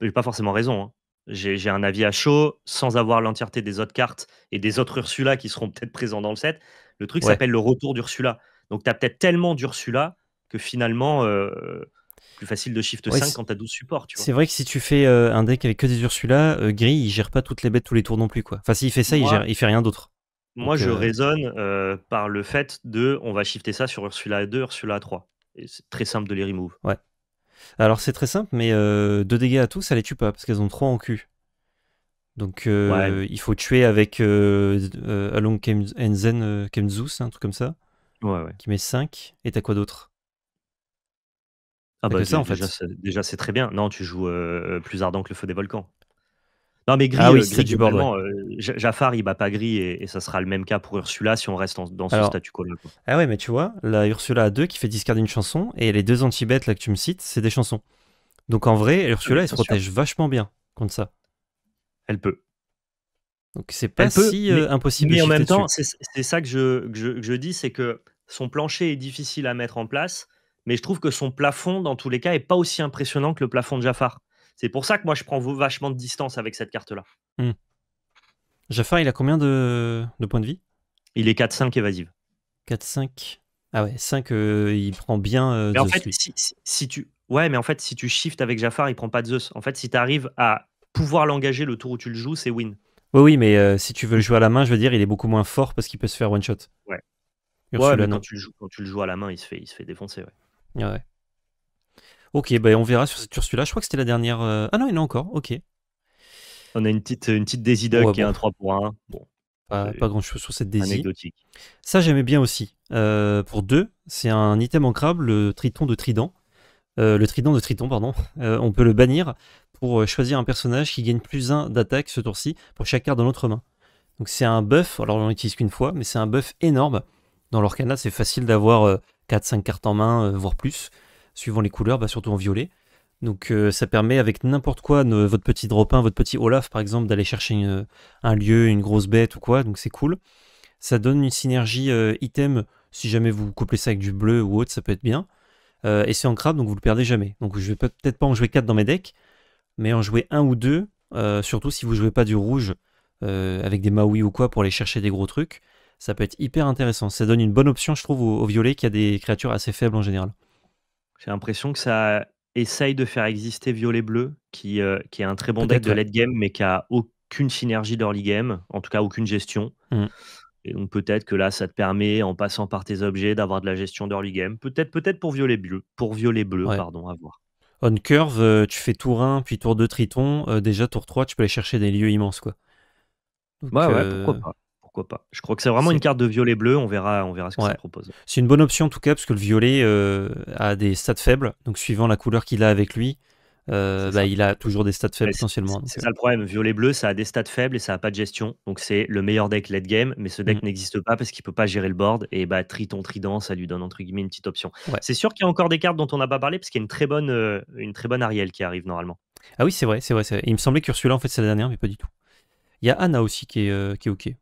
n'ai pas forcément raison. J'ai un avis à chaud sans avoir l'entièreté des autres cartes et des autres Ursula qui seront peut-être présents dans le set. Le truc s'appelle le retour d'Ursula. Donc tu as peut-être tellement d'Ursula que finalement euh, plus facile de shift 5 quand t'as 12 supports. C'est vrai que si tu fais euh, un deck avec que des Ursula, euh, Gris, il gère pas toutes les bêtes tous les tours non plus. Quoi. Enfin, s'il fait ça, il, gère, il fait rien d'autre. Moi, je raisonne par le fait de on va shifter ça sur Ursula 2, Ursula 3. C'est très simple de les remove. Ouais. Alors, c'est très simple, mais 2 dégâts à tous, ça les tue pas parce qu'elles ont 3 en cul. Donc, il faut tuer avec Along and Kemzus, un truc comme ça. Qui met 5. Et t'as quoi d'autre ah bah, ça, en fait. Déjà, c'est très bien. Non, tu joues plus ardent que le feu des volcans. Non, mais ah Gris, c'est du bordel. Jafar, il bat pas Gris et, ça sera le même cas pour Ursula si on reste dans ce statu quo. Ah ouais, mais tu vois, la Ursula a deux qui fait discarder une chanson et les deux anti-bêtes là que tu me cites, c'est des chansons. Donc en vrai, ah Ursula, elle se protège vachement bien contre ça. Elle peut. Donc c'est pas si impossible. Mais en même temps, c'est ça que je, que je dis, c'est que son plancher est difficile à mettre en place mais je trouve que son plafond, dans tous les cas, est pas aussi impressionnant que le plafond de Jaffar. C'est pour ça que moi, je prends vachement de distance avec cette carte-là. Jaffar, hmm. Jafar, il a combien de, points de vie Il est 4-5 évasive. 4-5 Ah ouais, 5, euh, il prend bien. Euh, en fait, si, tu... Ouais, mais en fait, si tu shifts avec Jaffar, il prend pas de Zeus. En fait, si tu arrives à pouvoir l'engager le tour où tu le joues, c'est win. Oui, oui, mais euh, si tu veux le jouer à la main, je veux dire, il est beaucoup moins fort parce qu'il peut se faire one shot. Ouais. quand, tu le joues, à la main, il se fait, il se fait défoncer. Ouais. Ouais. Ok, ben, on verra sur cette là Je crois que c'était la dernière. Euh, ah non, il y en a encore. Ok. On a une petite, une petite qui est un 3 pour 1. Pas, grand chose sur cette Daisy. Ça, j'aimais bien aussi. Euh, pour deux, c'est un item ancrable le triton de Trident. Euh, le trident de Triton, pardon. on peut le bannir pour choisir un personnage qui gagne plus 1 d'attaque ce tour-ci pour chaque carte dans notre main. Donc c'est un buff, alors on l'utilise qu'une fois, mais c'est un buff énorme. Dans l'Orcana, c'est facile d'avoir 4-5 cartes en main, euh, voire plus, suivant les couleurs, bah, surtout en violet. Donc euh, ça permet avec n'importe quoi, votre petit dropin votre petit Olaf par exemple, d'aller chercher un lieu, une grosse bête ou quoi, donc c'est cool. Ça donne une synergie euh, item, si jamais vous couplez ça avec du bleu ou autre, ça peut être bien. et c'est en crabe, donc vous le perdez jamais. Donc je vais peut-être pas en jouer 4 dans mes decks, mais en jouer 1 ou 2, surtout si vous jouez pas du rouge avec des Maui ou quoi pour aller chercher des gros trucs ça peut être hyper intéressant. Ça donne une bonne option, je trouve, au, violet qui a des créatures assez faibles en général. J'ai l'impression que ça essaye de faire exister violet-bleu, qui, euh, qui est un très bon deck de late game, mais qui a aucune synergie d'early game, en tout cas aucune gestion. Mm. Et donc peut-être que là, ça te permet, en passant par tes objets, d'avoir de la gestion d'early game. Peut-être peut-être pour violet-bleu, pour violet-bleu, pardon, à voir. On curve, euh, tu fais tour 1, puis tour 2 triton. Euh, déjà, tour 3, tu peux aller chercher des lieux immenses. quoi. Bah ouais, ouais, pourquoi pas pourquoi pas. Je crois que c'est vraiment une carte de violet bleu, on verra, on verra ce que ça propose. C'est une bonne option en tout cas, parce que le violet euh, a des stats faibles, donc suivant la couleur qu'il a avec lui, euh, bah, il a toujours des stats faibles essentiellement. C'est ça le problème. Violet bleu, ça a des stats faibles et ça a pas de gestion. Donc c'est le meilleur deck late game, mais ce deck mm. n'existe pas parce qu'il ne peut pas gérer le board. Et bah Triton Trident, ça lui donne entre guillemets une petite option. C'est sûr qu'il y a encore des cartes dont on n'a pas parlé parce qu'il y a une très bonne, euh, une très bonne Ariel qui arrive normalement. Ah oui, c'est vrai, c'est vrai, Il me semblait qu'Ursula en fait c'est la dernière, mais pas du tout. Il y a Anna aussi qui est ok.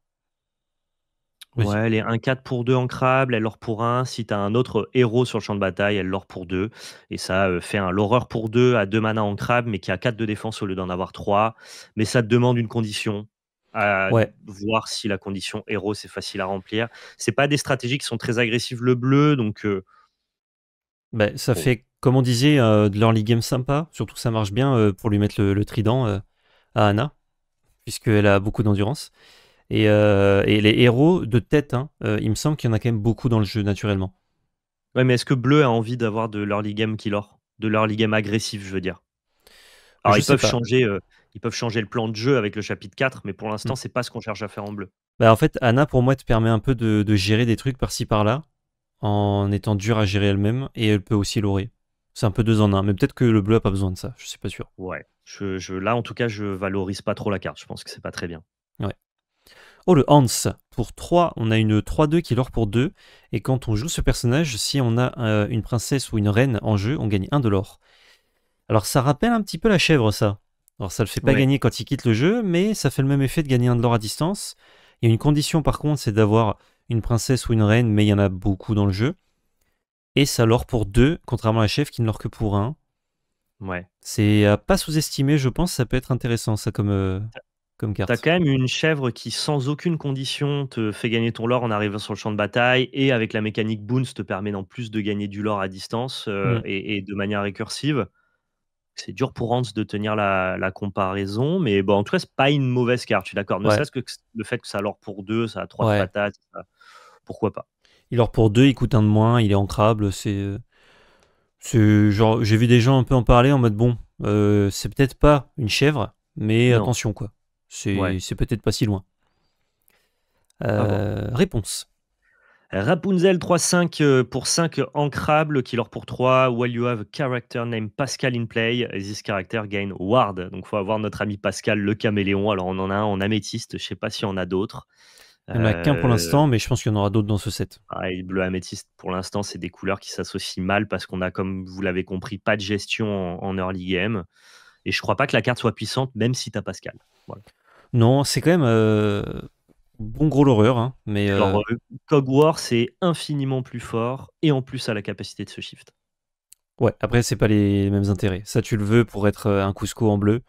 Ouais, elle est 1-4 pour 2 en crabe, elle l'or pour 1. Si t'as un autre héros sur le champ de bataille, elle l'or pour 2. Et ça euh, fait un l'horreur pour 2 à 2 mana en crabe, mais qui a 4 de défense au lieu d'en avoir 3. Mais ça te demande une condition. À voir si la condition héros c'est facile à remplir. C'est pas des stratégies qui sont très agressives le bleu, donc euh, bah, ça fait comme on disait euh, de l'early game sympa. Surtout que ça marche bien pour lui mettre le, trident à Anna, puisqu'elle a beaucoup d'endurance. Euh, et, les héros de tête, hein, euh, il me semble qu'il y en a quand même beaucoup dans le jeu, naturellement. Ouais, mais est-ce que Bleu a envie d'avoir de l'early game killer De l'early game agressif, je veux dire Alors, ils peuvent, changer, euh, ils peuvent changer le plan de jeu avec le chapitre 4, mais pour l'instant, mm. c'est pas ce qu'on cherche à faire en bleu. Bah, en fait, Anna, pour moi, te permet un peu de, gérer des trucs par-ci par-là, en étant dure à gérer elle-même, et elle peut aussi l'orer. C'est un peu deux en un, mais peut-être que le bleu a pas besoin de ça, je suis pas sûr. Ouais, je, là en tout cas, je valorise pas trop la carte, je pense que c'est pas très bien. Oh, le Hans Pour 3, on a une 3-2 qui l'or pour 2. Et quand on joue ce personnage, si on a euh, une princesse ou une reine en jeu, on gagne 1 de l'or. Alors ça rappelle un petit peu la chèvre, ça. Alors ça le fait pas gagner quand il quitte le jeu, mais ça fait le même effet de gagner 1 de l'or à distance. Il y a une condition par contre, c'est d'avoir une princesse ou une reine, mais il y en a beaucoup dans le jeu. Et ça l'or pour 2, contrairement à la chèvre qui ne l'or que pour 1. Ouais. C'est à pas sous-estimer, je pense, ça peut être intéressant ça comme... Euh, carte. T'as quand même une chèvre qui, sans aucune condition, te fait gagner ton lore en arrivant sur le champ de bataille et avec la mécanique boons te permet en plus de gagner du lore à distance euh, mm. et, de manière récursive. C'est dur pour Hans de tenir la, comparaison, mais bon, en tout cas, c'est pas une mauvaise carte, tu suis d'accord. Ne que le fait que ça lore pour deux, ça a trois patates, pourquoi pas. Il lore pour deux, il coûte un de moins, il est ancrable, c'est. Euh, j'ai vu des gens un peu en parler en mode bon, euh, c'est peut-être pas une chèvre, mais attention quoi. C'est peut-être pas si loin. Ah euh, réponse. Rapunzel 3-5 euh, pour 5 Ancrable, Killer pour 3, while you have a character named Pascal in play, this character gain ward. Donc faut avoir notre ami Pascal le caméléon. Alors on en a un en améthyste, je sais pas si on a d'autres. Il n'y en a qu'un pour euh, l'instant, mais je pense qu'il y en aura d'autres dans ce set. Ah, bleu améthyste, pour l'instant, c'est des couleurs qui s'associent mal parce qu'on a, comme vous l'avez compris, pas de gestion en, early game. Et je crois pas que la carte soit puissante, même si tu as Pascal. Voilà. Non, c'est quand même euh, bon gros l'horreur. Hein, mais, euh, euh, c'est infiniment plus fort et en plus à la capacité de se shift. Ouais, après, c'est pas les mêmes intérêts. Ça, tu le veux pour être un Cusco en bleu.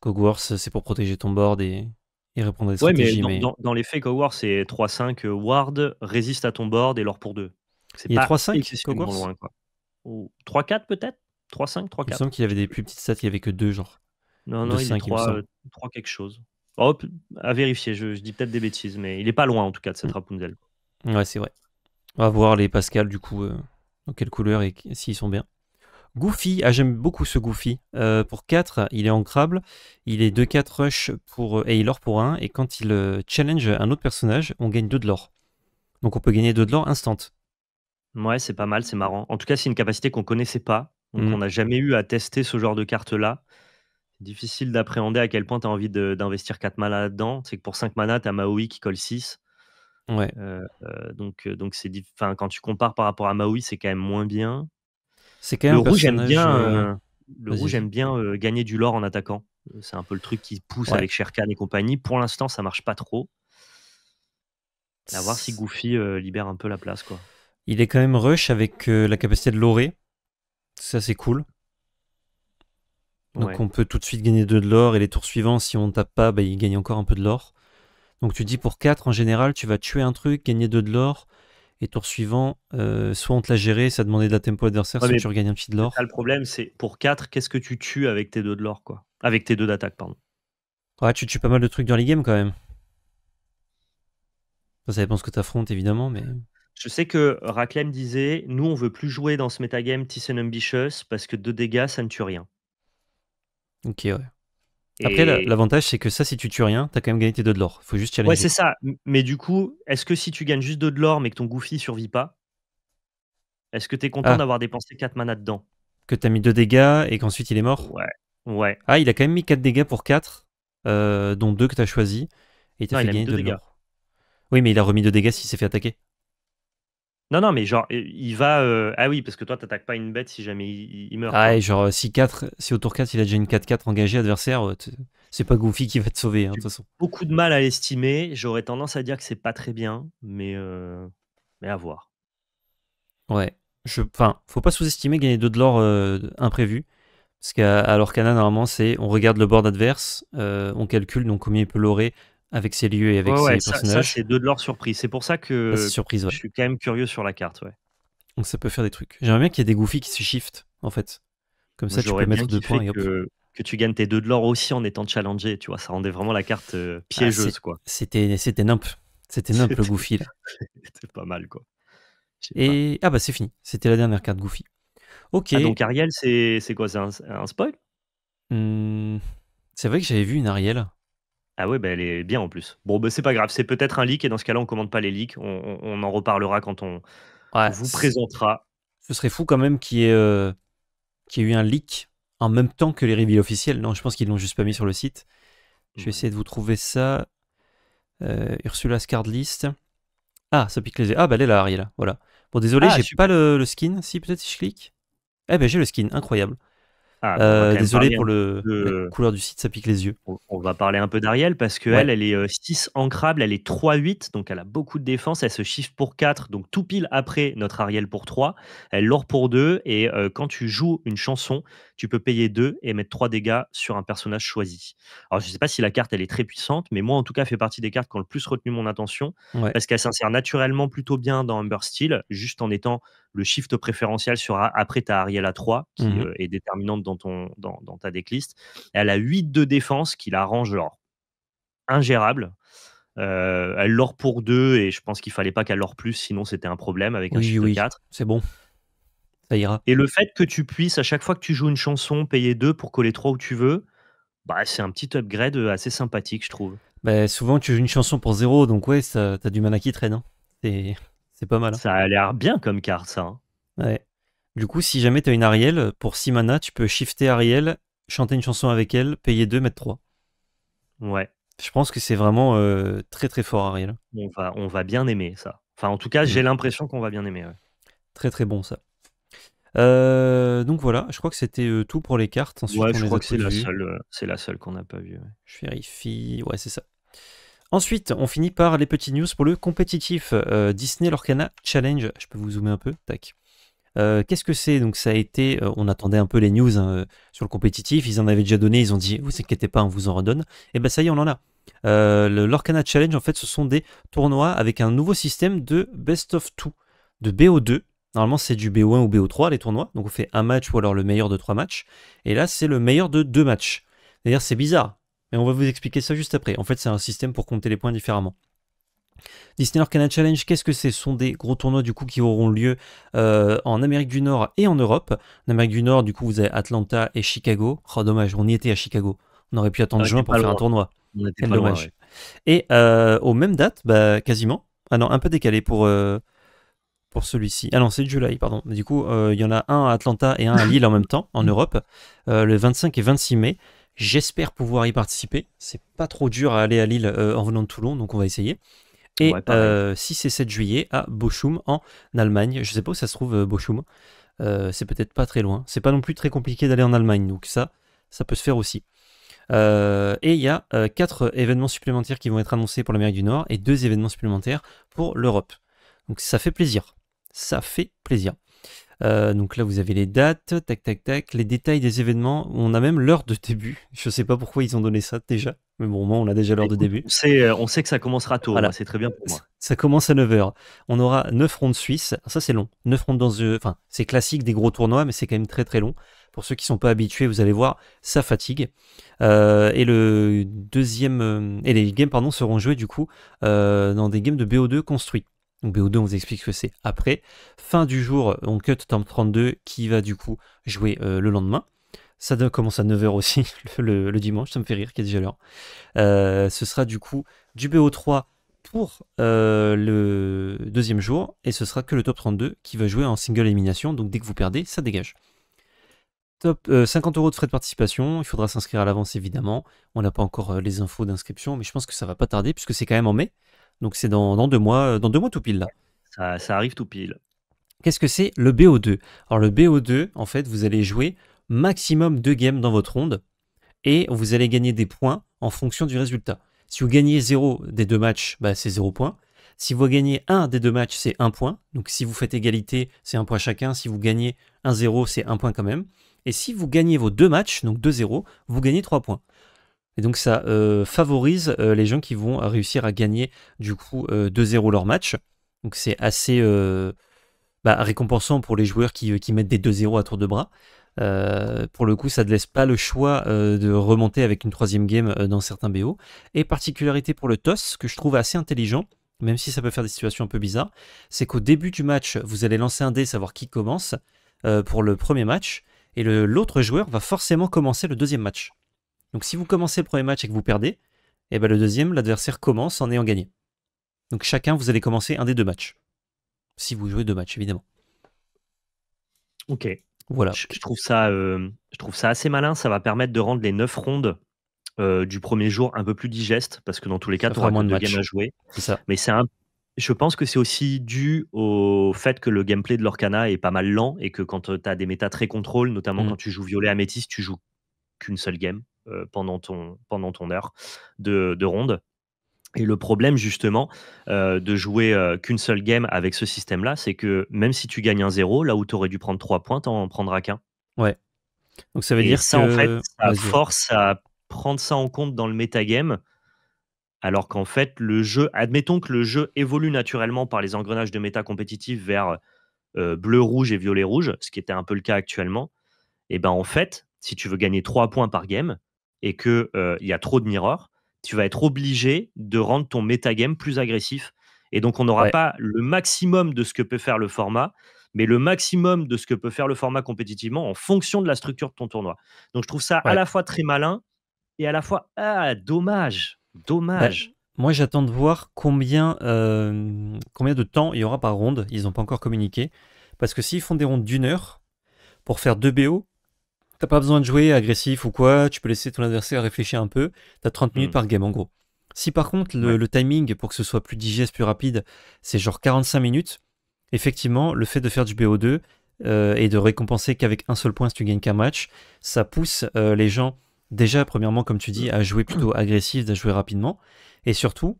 Cog c'est pour protéger ton board et, répondre à des ouais, stratégies. Mais, Dans, les faits, Cog c'est 3-5 Ward, résiste à ton board et l'or pour 2. C'est a 3-5 3-4 peut-être 3-5, 3-4. Il me semble qu'il y avait des plus petites stats, il n'y avait que 2 genre. Non, non, il 3, 3 quelque chose. Hop, oh, à vérifier, je, dis peut-être des bêtises, mais il est pas loin en tout cas de cette mm. Rapunzel. Ouais, c'est vrai. On va voir les Pascal du coup, euh, dans quelle couleur et s'ils sont bien. Goofy, ah, j'aime beaucoup ce Goofy. Euh, pour 4, il est en crable, Il est 2-4 rush pour, euh, et il pour 1. Et quand il challenge un autre personnage, on gagne 2 de l'or. Donc on peut gagner 2 de l'or instant. Ouais, c'est pas mal, c'est marrant. En tout cas, c'est une capacité qu'on connaissait pas. Donc mm. on n'a jamais eu à tester ce genre de carte-là difficile d'appréhender à quel point tu as envie d'investir 4 manas dedans C'est que pour 5 manas, tu as Maui qui colle 6. Ouais. Euh, euh, donc, euh, donc c'est quand tu compares par rapport à Maui, c'est quand même moins bien. C'est quand même le rouge, bien, le rouge, aime bien gagner du lore en attaquant. C'est un peu le truc qui pousse avec Sherkan et compagnie. Pour l'instant, ça marche pas trop. À voir si Goofy libère un peu la place. quoi. Il est quand même rush avec la capacité de lore Ça, c'est cool. Donc on peut tout de suite gagner 2 de l'or et les tours suivants, si on ne tape pas, bah, il gagne encore un peu de l'or. Donc tu dis pour 4 en général, tu vas tuer un truc, gagner 2 de l'or et tour suivant, euh, soit on te l'a géré, ça demandait de la tempo adversaire, soit tu regagnes un petit de l'or. Le problème, c'est pour 4, qu'est-ce que tu tues avec tes 2 de l'or quoi Avec tes 2 d'attaque, pardon. Ouais, tu tues pas mal de trucs dans les games quand même. Ça dépend ce que tu affrontes évidemment, mais. Je sais que Raclem disait Nous, on veut plus jouer dans ce metagame and Ambitious parce que deux dégâts, ça ne tue rien. Ok, ouais. Après, l'avantage, c'est que ça, si tu tues rien, t'as quand même gagné tes deux de l'or. Faut juste challenger. Ouais, c'est ça. Mais du coup, est-ce que si tu gagnes juste deux de l'or, mais que ton Goofy survit pas, est-ce que t'es content ah. d'avoir dépensé 4 manas dedans Que t'as mis 2 dégâts et qu'ensuite il est mort Ouais. Ouais. Ah, il a quand même mis 4 dégâts pour 4, euh, dont 2 que t'as choisi. Et t'as fait gagner 2 de l'or oui, mais il a remis 2 dégâts s'il s'est fait attaquer. Non, non, mais genre, il va. Euh, ah oui, parce que toi, t'attaques pas une bête si jamais il, meurt. Ah, genre, euh, si, 4, si au tour 4, il a déjà une 4-4 engagée adversaire, euh, c'est pas Goofy qui va te sauver, hein, de toute façon. Beaucoup de mal à l'estimer. J'aurais tendance à dire que c'est pas très bien, mais, mais à voir. Ouais. Je, enfin, faut pas sous-estimer gagner 2 de l'or imprévu. Parce qu'à l'Orcana, normalement, c'est on regarde le board adverse, on calcule donc combien il peut l'orer avec ses lieux et avec ses personnages. Ça, ça c'est deux de l'or surprise, C'est pour ça que bah, surprise, je suis quand même curieux sur la carte. Ouais. Donc ça peut faire des trucs. J'aimerais bien qu'il y ait des goofy qui se shiftent en fait. Comme ça, tu peux mettre deux points et Que, tu gagnes tes deux de l'or aussi en étant challengé, tu vois. Ça rendait vraiment la carte euh, ah, piégeuse, quoi. C'était, c'était nimp. C'était nimp le goofy, [laughs] C'était pas mal, quoi. Et... Ah bah c'est fini. C'était la dernière carte goofy. Ok. Ah, donc Ariel, c'est, quoi C'est un, spoil mmh. C'est vrai que j'avais vu une Ariel. Ah ouais, bah, elle est bien en plus. Bon, ben c'est pas grave, c'est peut-être un leak, et dans ce cas-là, on commande pas les leaks. On, on- en reparlera quand on, vous présentera. ce serait fou quand même euh, qu'il y, ait, eu un leak en même temps que les reveals officiels. Non, je pense qu'ils l'ont juste pas mis sur le site. Je vais mhm. essayer de vous trouver ça. Ursula's euh, Ursula List. Ah, ça pique les yeux. Ah, bah, elle est là, Ariel. Voilà. Bon, désolé, je ah, j'ai pas le, skin. Si, peut-être si je clique. Eh ben, j'ai le skin. Incroyable. Ah, euh, désolé pour le, la couleur du site, ça pique les yeux. On, va parler un peu d'Ariel parce qu'elle, elle, est 6 euh, ancrable, elle est 3-8, donc elle a beaucoup de défense, elle se chiffre pour 4, donc tout pile après notre Ariel pour 3, elle l'or pour 2, et euh, quand tu joues une chanson, tu peux payer 2 et mettre 3 dégâts sur un personnage choisi. Alors je ne sais pas si la carte, elle est très puissante, mais moi en tout cas, elle fait partie des cartes qui ont le plus retenu mon attention, parce qu'elle s'insère naturellement plutôt bien dans Humber Steel, juste en étant le shift préférentiel sera après ta Ariel à 3 qui mmh euh, est déterminante dans, ton, dans, ta decklist. Elle a 8 de défense qui la rend genre ingérable. Euh, elle l'or pour 2 et je pense qu'il fallait pas qu'elle l'or plus sinon c'était un problème avec un shift 4. C'est bon. Ça ira. Et le fait que tu puisses à chaque fois que tu joues une chanson payer 2 pour coller 3 où tu veux, bah, c'est un petit upgrade euh, assez sympathique je trouve. Bah, souvent tu joues une chanson pour 0 donc ouais, ça, t'as du mana qui traîne. Hein. C'est pas mal. Hein. Ça a l'air bien comme carte, ça. Hein. Ouais. Du coup, si jamais tu as une Ariel, pour 6 mana, tu peux shifter Ariel, chanter une chanson avec elle, payer 2, mettre 3. Ouais. Je pense que c'est vraiment euh, très très fort, Ariel. On va, on va bien aimer ça. Enfin, en tout cas, j'ai mm. l'impression qu'on va bien aimer. Très très bon ça. Euh, donc voilà, je crois que c'était euh, tout pour les cartes. Ensuite, je crois que c'est la, seule, qu'on n'a pas vue. Je vérifie. Ouais, c'est ça. Ensuite, on finit par les petites news pour le compétitif euh, Disney Lorcana Challenge. Je peux vous zoomer un peu, tac. Euh, qu'est-ce que c'est Donc ça a été, euh, on attendait un peu les news hein, sur le compétitif, ils en avaient déjà donné, ils ont dit, vous inquiétez pas, on vous en redonne. Et eh ben ça y est, on en a. le Lorcana Challenge, en fait, ce sont des tournois avec un nouveau système de best of two, de BO2. Normalement, c'est du BO1 ou BO3 les tournois, donc on fait un match ou alors le meilleur de trois matchs. Et là, c'est le meilleur de deux matchs. D'ailleurs, c'est bizarre. Mais on va vous expliquer ça juste après. En fait, c'est un système pour compter les points différemment. Disney Canada Challenge, qu'est-ce que c'est Ce sont des gros tournois du coup qui auront lieu euh, en Amérique du Nord et en Europe. En Amérique du Nord, du coup, vous avez Atlanta et Chicago. Oh, dommage, on y était à Chicago. On aurait pu attendre juin pour faire un tournoi. Quel dommage. Et euh, aux mêmes dates, bah, quasiment. Ah non, un peu décalé pour, euh, pour celui-ci. Ah non, c'est juillet, pardon. Du coup, il y en a un à Atlanta et un à Lille en même temps, en [laughs] Europe, le 25 et 26 mai. J'espère pouvoir y participer. C'est pas trop dur à aller à Lille euh, en venant de Toulon, donc on va essayer. Et euh, si 6 et 7 juillet à Bochum en Allemagne. Je sais pas où ça se trouve euh, Bochum. c'est peut-être pas très loin. C'est pas non plus très compliqué d'aller en Allemagne, donc ça, ça peut se faire aussi. et il y a 4 quatre événements supplémentaires qui vont être annoncés pour l'Amérique du Nord et deux événements supplémentaires pour l'Europe. Donc ça fait plaisir. Ça fait plaisir. Euh, donc là, vous avez les dates, tac, tac, tac, les détails des événements. On a même l'heure de début. [laughs] Je sais pas pourquoi ils ont donné ça déjà. Mais bon, moins on a déjà l'heure bah, de début. Euh, on sait, que ça commencera tôt. Voilà. Hein, c'est très bien pour moi. Ça commence à 9h. On aura 9 rondes suisses. Ah, ça, c'est long. 9 rondes dans le, euh, Enfin, c'est classique des gros tournois, mais c'est quand même très, très long. Pour ceux qui ne sont pas habitués, vous allez voir, ça fatigue. et le deuxième... Et les games, pardon, seront joués, du coup, dans des games de BO2 construits. Donc BO2, on vous explique ce que c'est après. Fin du jour, on cut Temp 32 qui va du coup jouer euh, le lendemain. Ça commence à 9h aussi [laughs] le, dimanche, ça me fait rire qu'il ait déjà l'heure. Euh, ce sera du coup du BO3 pour euh, le deuxième jour et ce sera que le top 32 qui va jouer en single élimination. Donc dès que vous perdez, ça dégage. Top, 50 euros de frais de participation, il faudra s'inscrire à l'avance évidemment. On n'a pas encore les infos d'inscription, mais je pense que ça va pas tarder puisque c'est quand même en mai. Donc c'est dans, deux mois, euh, dans deux mois tout pile là. Ça, arrive tout pile. Qu'est-ce que c'est le BO2 Alors le BO2, en fait, vous allez jouer maximum deux games dans votre ronde et vous allez gagner des points en fonction du résultat. Si vous gagnez 0 bah, des deux matchs, c'est 0 points. Si vous gagnez 1 des deux matchs, c'est 1 point. Donc si vous faites égalité, c'est 1 point chacun. Si vous gagnez 1-0, c'est 1 point quand même. Et si vous gagnez vos deux matchs, donc 2-0, vous gagnez 3 points. Et donc ça euh, favorise euh, les gens qui vont réussir à gagner du coup 2-0 euh, leur match. Donc c'est assez bah, récompensant pour les joueurs qui, qui mettent des 2-0 à tour de bras. pour le coup, ça ne laisse pas le choix de remonter avec une troisième game dans certains BO. Et particularité pour le TOS, que je trouve assez intelligent, même si ça peut faire des situations un peu bizarres, c'est qu'au début du match, vous allez lancer un dé, savoir qui commence pour le premier match, et l'autre joueur va forcément commencer le deuxième match. Donc si vous commencez le premier match et que vous perdez, et eh ben le deuxième, l'adversaire commence en ayant gagné. Donc chacun, vous allez commencer un des deux matchs. Si vous jouez deux matchs, évidemment. Ok. Voilà. Je, trouve ça, euh, je trouve ça assez malin. Ça va permettre de rendre les neuf rondes euh, du premier jour un peu plus digestes parce que dans tous les cas, tu auras moins de games à jouer. ça. Mais c'est un... Je pense que c'est aussi dû au fait que le gameplay de l'Orcana est pas mal lent et que quand euh, tu as des méta très contrôle, notamment mm. quand tu joues violet à métis, tu joues qu'une seule game. Euh, pendant, ton, pendant ton heure de, de ronde. Et le problème justement euh, de jouer euh, qu'une seule game avec ce système-là, c'est que même si tu gagnes un zéro, là où tu aurais dû prendre trois points, tu en prendras qu'un. Ouais. Donc ça veut dire ça, en fait, ça force à prendre ça en compte dans le metagame, alors qu'en fait, le jeu, admettons que le jeu évolue naturellement par les engrenages de méta compétitif vers bleu-rouge et violet-rouge, ce qui était un peu le cas actuellement. Et eh ben en fait, si tu veux gagner 3 points par game, et qu'il y a trop de mirrors, tu vas être obligé de rendre ton metagame plus agressif. Et donc, on n'aura pas le maximum de ce que peut faire le format, mais le maximum de ce que peut faire le format compétitivement en fonction de la structure de ton tournoi. Donc, je trouve ça à la fois très malin et à la fois, ah, dommage, bah, dommage. moi, j'attends de voir combien, combien de temps il y aura par ronde. Ils n'ont pas encore communiqué. Parce que s'ils font des rondes d'une heure, pour faire deux BO, T'as pas besoin de jouer agressif ou quoi, tu peux laisser ton adversaire réfléchir un peu. T'as 30 hmm. minutes par game en gros. Si par contre le, timing pour que ce soit plus digeste, plus rapide, c'est genre 45 minutes, effectivement, le fait de faire du BO2 euh, et de récompenser qu'avec un seul point si tu gagnes qu'un match, ça pousse euh, les gens, déjà premièrement, comme tu dis, à jouer plutôt [clears throat] agressif, à jouer rapidement. Et surtout,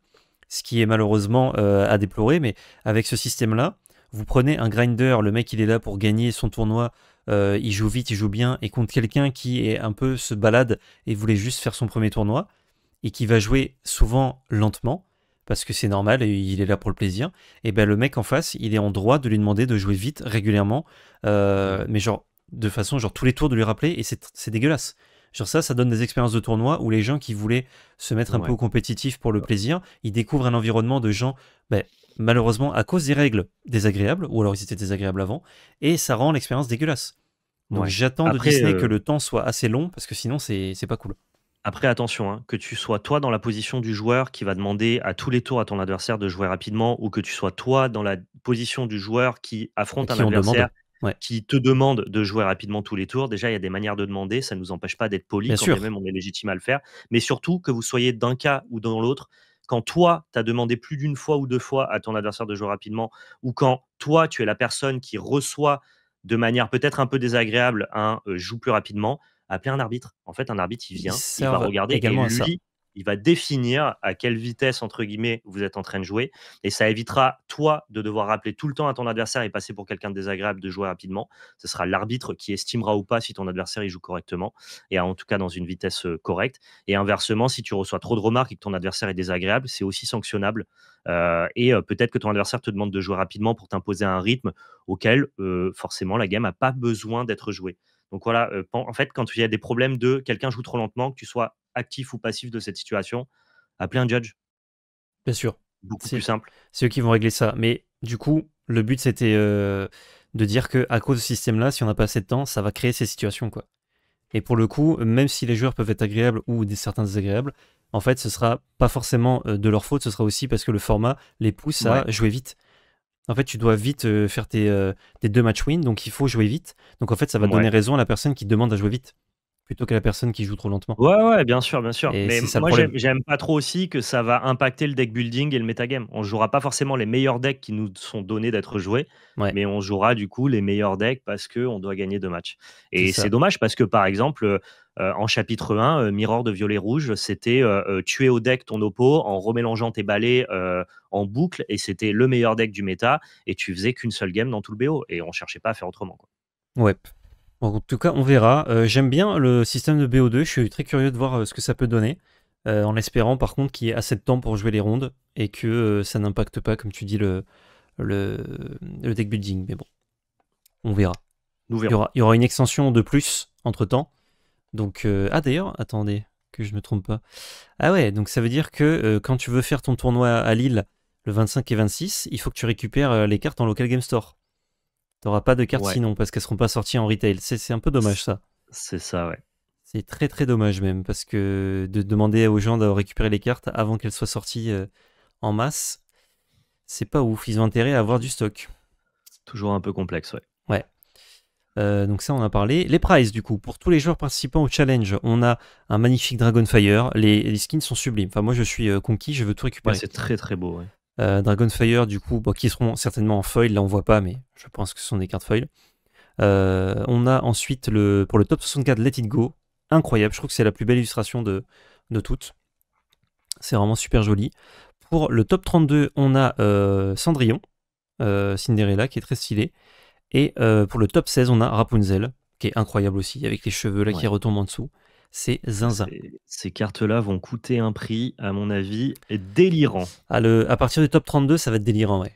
ce qui est malheureusement euh, à déplorer, mais avec ce système-là, vous prenez un grinder, le mec il est là pour gagner son tournoi, euh, il joue vite, il joue bien, et contre quelqu'un qui est un peu se balade et voulait juste faire son premier tournoi, et qui va jouer souvent lentement, parce que c'est normal, et il est là pour le plaisir, et eh ben le mec en face, il est en droit de lui demander de jouer vite, régulièrement, euh, mais genre de façon, genre tous les tours de lui rappeler, et c'est dégueulasse. Genre ça, ça donne des expériences de tournoi où les gens qui voulaient se mettre un peu au compétitif pour le euh. plaisir, ils découvrent un environnement de gens ben, malheureusement à cause des règles désagréables, ou alors ils étaient désagréables avant, et ça rend l'expérience dégueulasse. Donc j'attends de Disney euh, que le temps soit assez long, parce que sinon c'est pas cool. Après, attention, hein, que tu sois toi dans la position du joueur qui va demander à tous les tours à ton adversaire de jouer rapidement, ou que tu sois toi dans la position du joueur qui affronte un adversaire qui te demande de jouer rapidement tous les tours. Déjà, il y a des manières de demander, ça ne nous empêche pas d'être poli, quand même on est légitime à le faire. Mais surtout, que vous soyez d'un cas ou dans l'autre, quand toi, tu as demandé plus d'une fois ou deux fois à ton adversaire de jouer rapidement, ou quand toi, tu es la personne qui reçoit de manière peut-être un peu désagréable un joue plus rapidement, appelez ah, un arbitre. En fait, un arbitre, il vient, il, va regarder également et lui, il va définir à quelle vitesse, entre guillemets, vous êtes en train de jouer. Et ça évitera, toi, de devoir rappeler tout le temps à ton adversaire et passer pour quelqu'un de désagréable de jouer rapidement. Ce sera l'arbitre qui estimera ou pas si ton adversaire joue correctement, et en tout cas dans une vitesse euh, correcte. Et inversement, si tu reçois trop de remarques et que ton adversaire est désagréable, c'est aussi sanctionnable. Euh, et euh, peut-être que ton adversaire te demande de jouer rapidement pour t'imposer un rythme auquel, forcément, la game n'a pas besoin d'être jouée. Donc voilà, en fait, quand il y a des problèmes de quelqu'un joue trop lentement, que tu sois actif ou passif de cette situation, appeler un judge. Bien sûr. c'est plus simple. C'est eux qui vont régler ça. Mais du coup, le but, c'était euh, de dire que à cause de ce système-là, si on n'a pas assez de temps, ça va créer ces situations. quoi. Et pour le coup, même si les joueurs peuvent être agréables ou des certains désagréables, en fait, ce sera pas forcément euh, de leur faute, ce sera aussi parce que le format les pousse à jouer vite. En fait, tu dois vite euh, faire tes, deux match win donc il faut jouer vite. Donc en fait, ça va donner raison à la personne qui demande à jouer vite plutôt que la personne qui joue trop lentement. Ouais, ouais, bien sûr, bien sûr. mais moi, j'aime pas trop aussi que ça va impacter le deck building et le metagame. On jouera pas forcément les meilleurs decks qui nous sont donnés d'être joués, mais on jouera du coup les meilleurs decks parce qu'on doit gagner deux matchs. Et c'est dommage parce que, par exemple, euh, euh, en chapitre 1, euh, Mirror de Violet Rouge, c'était tuer au deck ton oppo en remélangeant tes balais en boucle, et c'était le meilleur deck du méta, et tu faisais qu'une seule game dans tout le BO, et on cherchait pas à faire autrement. Quoi. Ouais. En tout cas, on verra. Euh, j'aime bien le système de BO2. Je suis très curieux de voir euh, ce que ça peut donner. Euh, en espérant, par contre, qu'il y ait assez de temps pour jouer les rondes et que ça n'impacte pas, comme tu dis, le, deck building. Mais bon, on verra. Il, y aura, une extension de plus entre temps. Donc, ah d'ailleurs, attendez que je me trompe pas. Ah ouais, donc ça veut dire que quand tu veux faire ton tournoi à Lille le 25 et 26, il faut que tu récupères les cartes en local game store aura pas de cartes sinon parce qu'elles seront pas sorties en retail. C'est un peu dommage ça. C'est ça, ouais. C'est très très dommage même parce que de demander aux gens de récupérer les cartes avant qu'elles soient sorties euh, en masse, c'est pas ouf. Ils ont intérêt à avoir du stock. Toujours un peu complexe, ouais. Ouais. Euh, donc ça, on a parlé. Les prizes, du coup, pour tous les joueurs participants au challenge, on a un magnifique Dragonfire. Les, skins sont sublimes. Enfin, moi, je suis euh, conquis, je veux tout récupérer. c'est très très beau. Ouais. Euh, Dragonfire, du coup, qui seront certainement en foil, là on voit pas, mais je pense que ce sont des cartes foil. Euh, on a ensuite pour le top 64 Let It Go, incroyable, je trouve que c'est la plus belle illustration de, de toutes. C'est vraiment super joli. Pour le top 32, on a euh, Cendrillon, Cinderella, qui est très stylé. Et pour le top 16, on a Rapunzel, qui est incroyable aussi, avec les cheveux là qui retombent en dessous. C'est zinzin. Ces, cartes-là vont coûter un prix, à mon avis, délirant. À, ah, à partir du top 32, ça va être délirant, ouais.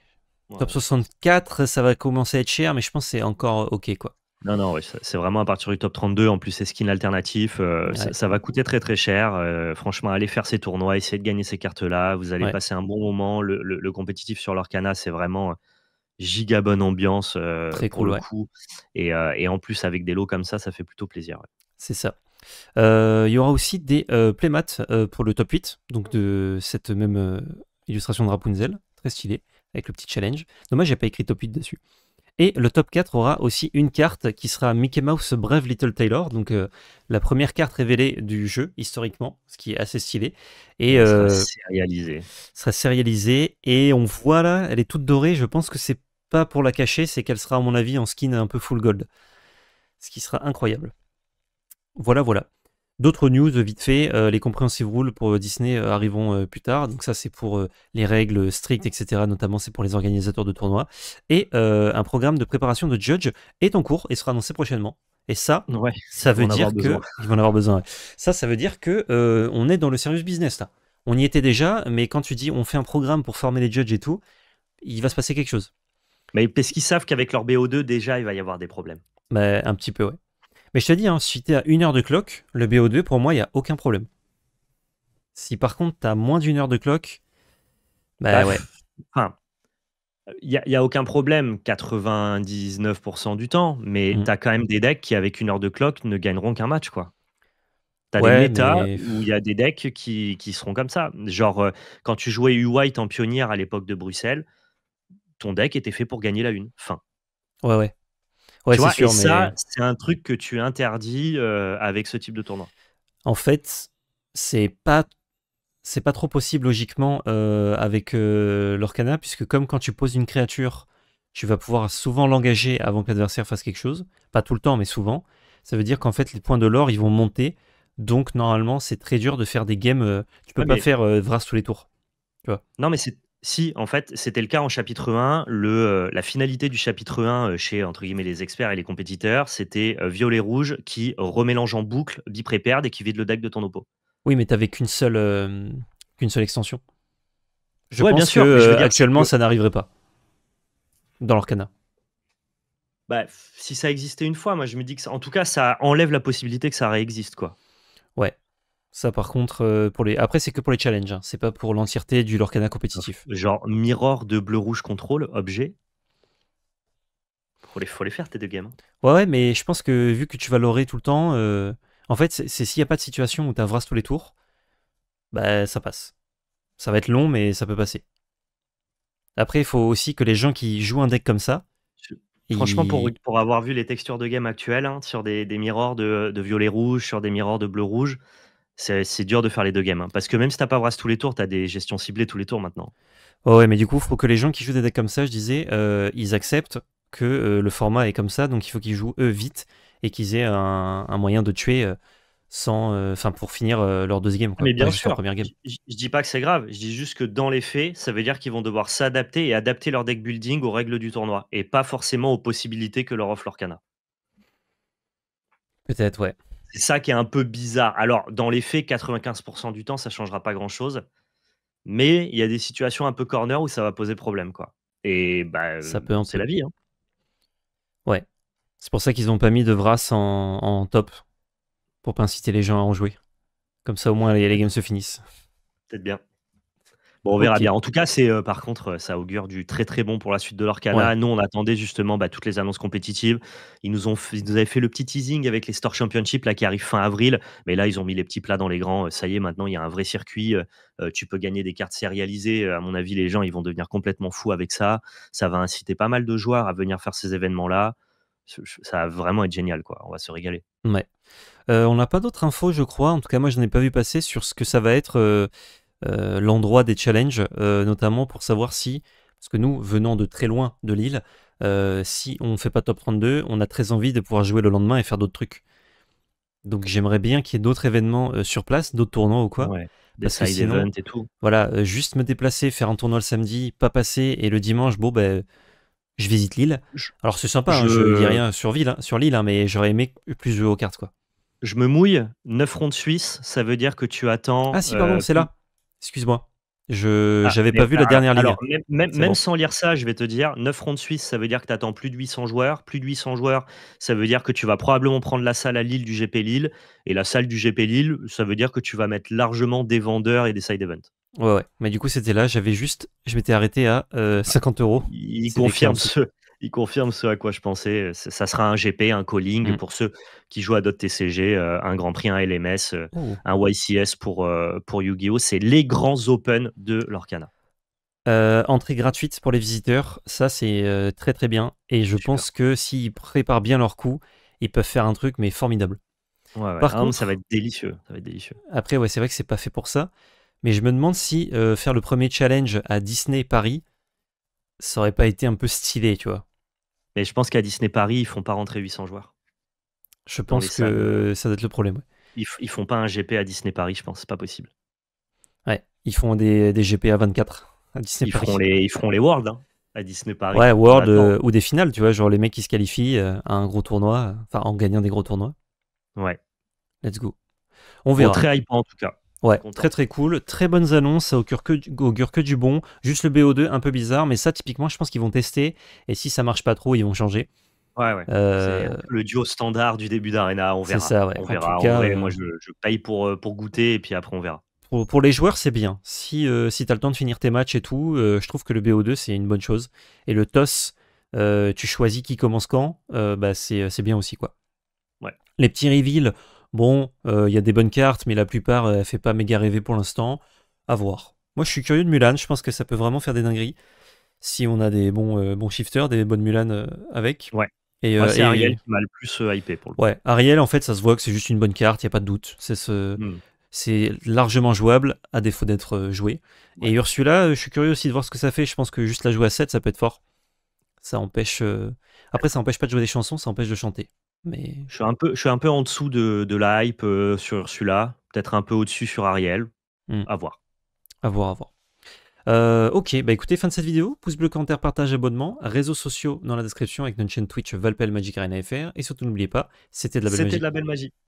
Top 64, ça va commencer à être cher, mais je pense que c'est encore euh, OK, quoi. Non, non, c'est vraiment à partir du top 32. En plus, c'est skin alternatif. Euh, ça, va coûter très, très cher. Euh, franchement, allez faire ces tournois, essayez de gagner ces cartes-là. Vous allez passer un bon moment. Le, compétitif sur l'arcana, c'est vraiment giga bonne ambiance très pour cool, le coup. Et, et, en plus, avec des lots comme ça, ça fait plutôt plaisir. C'est ça. Euh, il y aura aussi des euh, playmats euh, pour le top 8, donc de cette même illustration de Rapunzel, très stylé, avec le petit challenge. Dommage, j'ai pas écrit top 8 dessus. Et le top 4 aura aussi une carte qui sera Mickey Mouse Brave Little Taylor, donc la première carte révélée du jeu historiquement, ce qui est assez stylé. Et sera sérialisée. Sera sérialisée et on voit là, elle est toute dorée. Je pense que c'est pas pour la cacher, c'est qu'elle sera à mon avis en skin un peu full gold, ce qui sera incroyable. Voilà, voilà. D'autres news, vite fait, euh, les comprehensive rules pour euh, Disney euh, arriveront plus tard. Donc ça, c'est pour les règles strictes, etc. Notamment, c'est pour les organisateurs de tournois. Et un programme de préparation de judge est en cours et sera annoncé prochainement. Et ça, ça veut dire que vont en avoir besoin. Ça, ça veut dire que on est dans le service business là. On y était déjà, mais quand tu dis on fait un programme pour former les judges et tout, il va se passer quelque chose. Mais parce qu'ils savent qu'avec leur BO2 déjà, il va y avoir des problèmes. Mais bah, un petit peu, ouais. Mais je te dis, hein, si t'es à une heure de clock, le BO2, pour moi, il n'y a aucun problème. Si par contre, t'as moins d'une heure de clock, bah, bah, ouais. Enfin, il n'y a, aucun problème 99% du temps, mais mm. t'as tu quand même des decks qui, avec une heure de clock, ne gagneront qu'un match, quoi. T'as des où il y a des decks qui, seront comme ça. Genre, euh, quand tu jouais U-White en pionnière à l'époque de Bruxelles, ton deck était fait pour gagner la une. Fin. Ouais, ouais. Ouais, ça, c'est un truc que tu interdis euh, avec ce type de tournoi. En fait, c'est pas c'est pas trop possible logiquement euh, avec euh, l'Orcana, puisque comme quand tu poses une créature, tu vas pouvoir souvent l'engager avant que l'adversaire fasse quelque chose. Pas tout le temps, mais souvent. Ça veut dire qu'en fait, les points de l'or, ils vont monter. Donc, normalement, c'est très dur de faire des games. tu peux pas faire Vras tous les tours. Non, mais c'est si, en fait, c'était le cas en chapitre 1. Le, euh, la finalité du chapitre 1 euh, chez, entre guillemets, les experts et les compétiteurs, c'était euh, Violet Rouge qui remélange en boucle, dit perd et qui vide le deck de ton oppo. Oui, mais t'avais qu'une seule, qu'une seule extension. Je pense bien que, actuellement, ça n'arriverait pas dans l'Orcana. Bah, si ça existait une fois, moi je me dis que en tout cas, ça enlève la possibilité que ça réexiste, quoi. Ça, par contre, euh, pour les... après, c'est que pour les challenges. Hein. C'est pas pour l'entièreté du Lorcana compétitif. Ah, genre, mirror de bleu-rouge contrôle, objet. Faut les, faut les faire, tes deux games Ouais, mais je pense que vu que tu vas tout le temps, euh, en fait, c'est s'il n'y a pas de situation où tu avras tous les tours, bah, ça passe. Ça va être long, mais ça peut passer. Après, il faut aussi que les gens qui jouent un deck comme ça, Franchement, pour, pour, avoir vu les textures de game actuelles hein, sur des, des mirrors de, de, violet rouge, sur des mirrors de bleu rouge, c'est dur de faire les deux games. Hein. parce que même si t'as pas Brass tous les tours, tu as des gestions ciblées tous les tours maintenant. Oh ouais, mais du coup, il faut que les gens qui jouent des decks comme ça, je disais, euh, ils acceptent que euh, le format est comme ça, donc il faut qu'ils jouent eux vite et qu'ils aient un, moyen de tuer euh, sans, enfin pour finir leur deuxième game. mais bien sûr, Je, dis pas que c'est grave, je dis juste que dans les faits, ça veut dire qu'ils vont devoir s'adapter et adapter leur deck building aux règles du tournoi et pas forcément aux possibilités que leur offre leur cana. Peut-être, ouais. C'est ça qui est un peu bizarre. Alors, dans les faits, 95% du temps, ça changera pas grand-chose. Mais il y a des situations un peu corner où ça va poser problème, quoi. Et bah, ça peut c'est la vie. Hein. Ouais. C'est pour ça qu'ils n'ont pas mis de Vras en, top. Pour pas inciter les gens à en jouer. Comme ça, au moins, les games se finissent. Peut-être bien. Bon, on verra bien. En tout cas, c'est euh, par contre, ça augure du très très bon pour la suite de l'Orcana. Ouais. Nous, on attendait justement bah, toutes les annonces compétitives. Ils nous, ont nous avaient fait le petit teasing avec les Store Championship là, qui arrive fin avril. Mais là, ils ont mis les petits plats dans les grands. Ça y est, maintenant, il y a un vrai circuit. Euh, euh, tu peux gagner des cartes sérialisées. À mon avis, les gens, ils vont devenir complètement fous avec ça. Ça va inciter pas mal de joueurs à venir faire ces événements-là ça va vraiment être génial, quoi. On va se régaler. Ouais. on n'a pas d'autres infos, je crois. En tout cas, moi, je ai pas vu passer sur ce que ça va être euh, l'endroit des challenges, euh, notamment pour savoir si, parce que nous, venons de très loin de l'île, euh, si on ne fait pas top 32, on a très envie de pouvoir jouer le lendemain et faire d'autres trucs. Donc j'aimerais bien qu'il y ait d'autres événements sur place, d'autres tournois ou quoi. parce que et Voilà, juste me déplacer, faire un tournoi le samedi, pas passer, et le dimanche, bon, ben, je visite l'île. Alors c'est sympa, hein, je... ne dis rien sur, ville, hein, sur l'île, hein, mais j'aurais aimé plus jouer aux cartes, quoi. Je me mouille, 9 rondes suisses, ça veut dire que tu attends. Ah si, pardon, c'est là. Excuse-moi. Je n'avais ah, pas vu la dernière ligne. même, sans lire ça, je vais te dire 9 de Suisse, ça veut dire que tu attends plus de 800 joueurs. Plus de 800 joueurs, ça veut dire que tu vas probablement prendre la salle à Lille du GP Lille. Et la salle du GP Lille, ça veut dire que tu vas mettre largement des vendeurs et des side events. Ouais, ouais. Mais du coup, c'était là. J'avais juste. Je m'étais arrêté à 50 euh, euros. Il confirme ce, il confirme ce à quoi je pensais. Euh, ça sera un GP, un calling mmh. pour ceux qui jouent à d'autres TCG, euh, un Grand Prix, un LMS, euh, oh. un YCS pour, pour Yu-Gi-Oh! C'est les grands Open de l'Orcana. entrée gratuite pour les visiteurs, ça c'est très très bien. Et je pense que s'ils préparent bien leur coup, ils peuvent faire un truc mais formidable. Par ah, contre, ça va être délicieux. Ça Après, ouais, c'est vrai que c'est pas fait pour ça. Mais je me demande si faire le premier challenge à Disney Paris, ça aurait pas été un peu stylé, tu vois. Et je pense qu'à Disney Paris, ils font pas rentrer 800 joueurs. Je pense que ça doit être le problème. Ils, font pas un GP à Disney Paris, je pense, c'est pas possible. Ouais, ils font des, GP à 24 à Disney ils Paris. Feront les, ils feront les Worlds hein, à Disney Paris. Ouais, World euh, ou des finales, tu vois, genre les mecs qui se qualifient euh, à un gros tournoi, euh, enfin en gagnant des gros tournois. Ouais. Let's go. On verra. très en tout cas. Ouais, très très cool, très bonnes annonces, ça augure que, du bon. Juste le BO2, un peu bizarre, mais ça, typiquement, je pense qu'ils vont tester. Et si ça marche pas trop, ils vont changer. Ouais, ouais. Euh, le duo standard du début d'Arena, on verra. C'est ça, ouais. On euh, moi, je, paye pour, euh, pour goûter et puis après, on verra. Pour, les joueurs, c'est bien. Si, t'as si tu le temps de finir tes matchs et tout, je trouve que le BO2, c'est une bonne chose. Et le toss tu choisis qui commence quand, bah, c'est bien aussi, quoi. Ouais. Les petits reveals. Bon, euh, il y a des bonnes cartes, mais la plupart, euh, elle fait pas méga rêver pour l'instant. À voir. Moi, je suis curieux de Mulan. Je pense que ça peut vraiment faire des dingueries si on a des bons, euh, bons shifters, des bonnes Mulan avec. Ouais. Et, c'est Ariel qui m'a le plus hypé pour le coup. Ouais, Ariel, en fait, ça se voit que c'est juste une bonne carte, il n'y a pas de doute. C'est ce... Hmm. largement jouable, à défaut d'être joué. Et Ursula, je suis curieux aussi de voir ce que ça fait. Je pense que juste la jouer à 7, ça peut être fort. Ça empêche. Après, ça empêche pas de jouer des chansons, ça empêche de chanter. Mais... Je, suis un peu, je suis un peu en dessous de, de la hype sur celui-là, peut-être un peu au-dessus sur Ariel. Mmh. À voir. À voir, à voir. ok, bah écoutez, fin de cette vidéo. Pouce bleu, commentaire, partage, abonnement. Réseaux sociaux dans la description avec notre chaîne Twitch Valpel Magic Arena FR. Et surtout, n'oubliez pas, c'était de la belle C'était de la belle magie.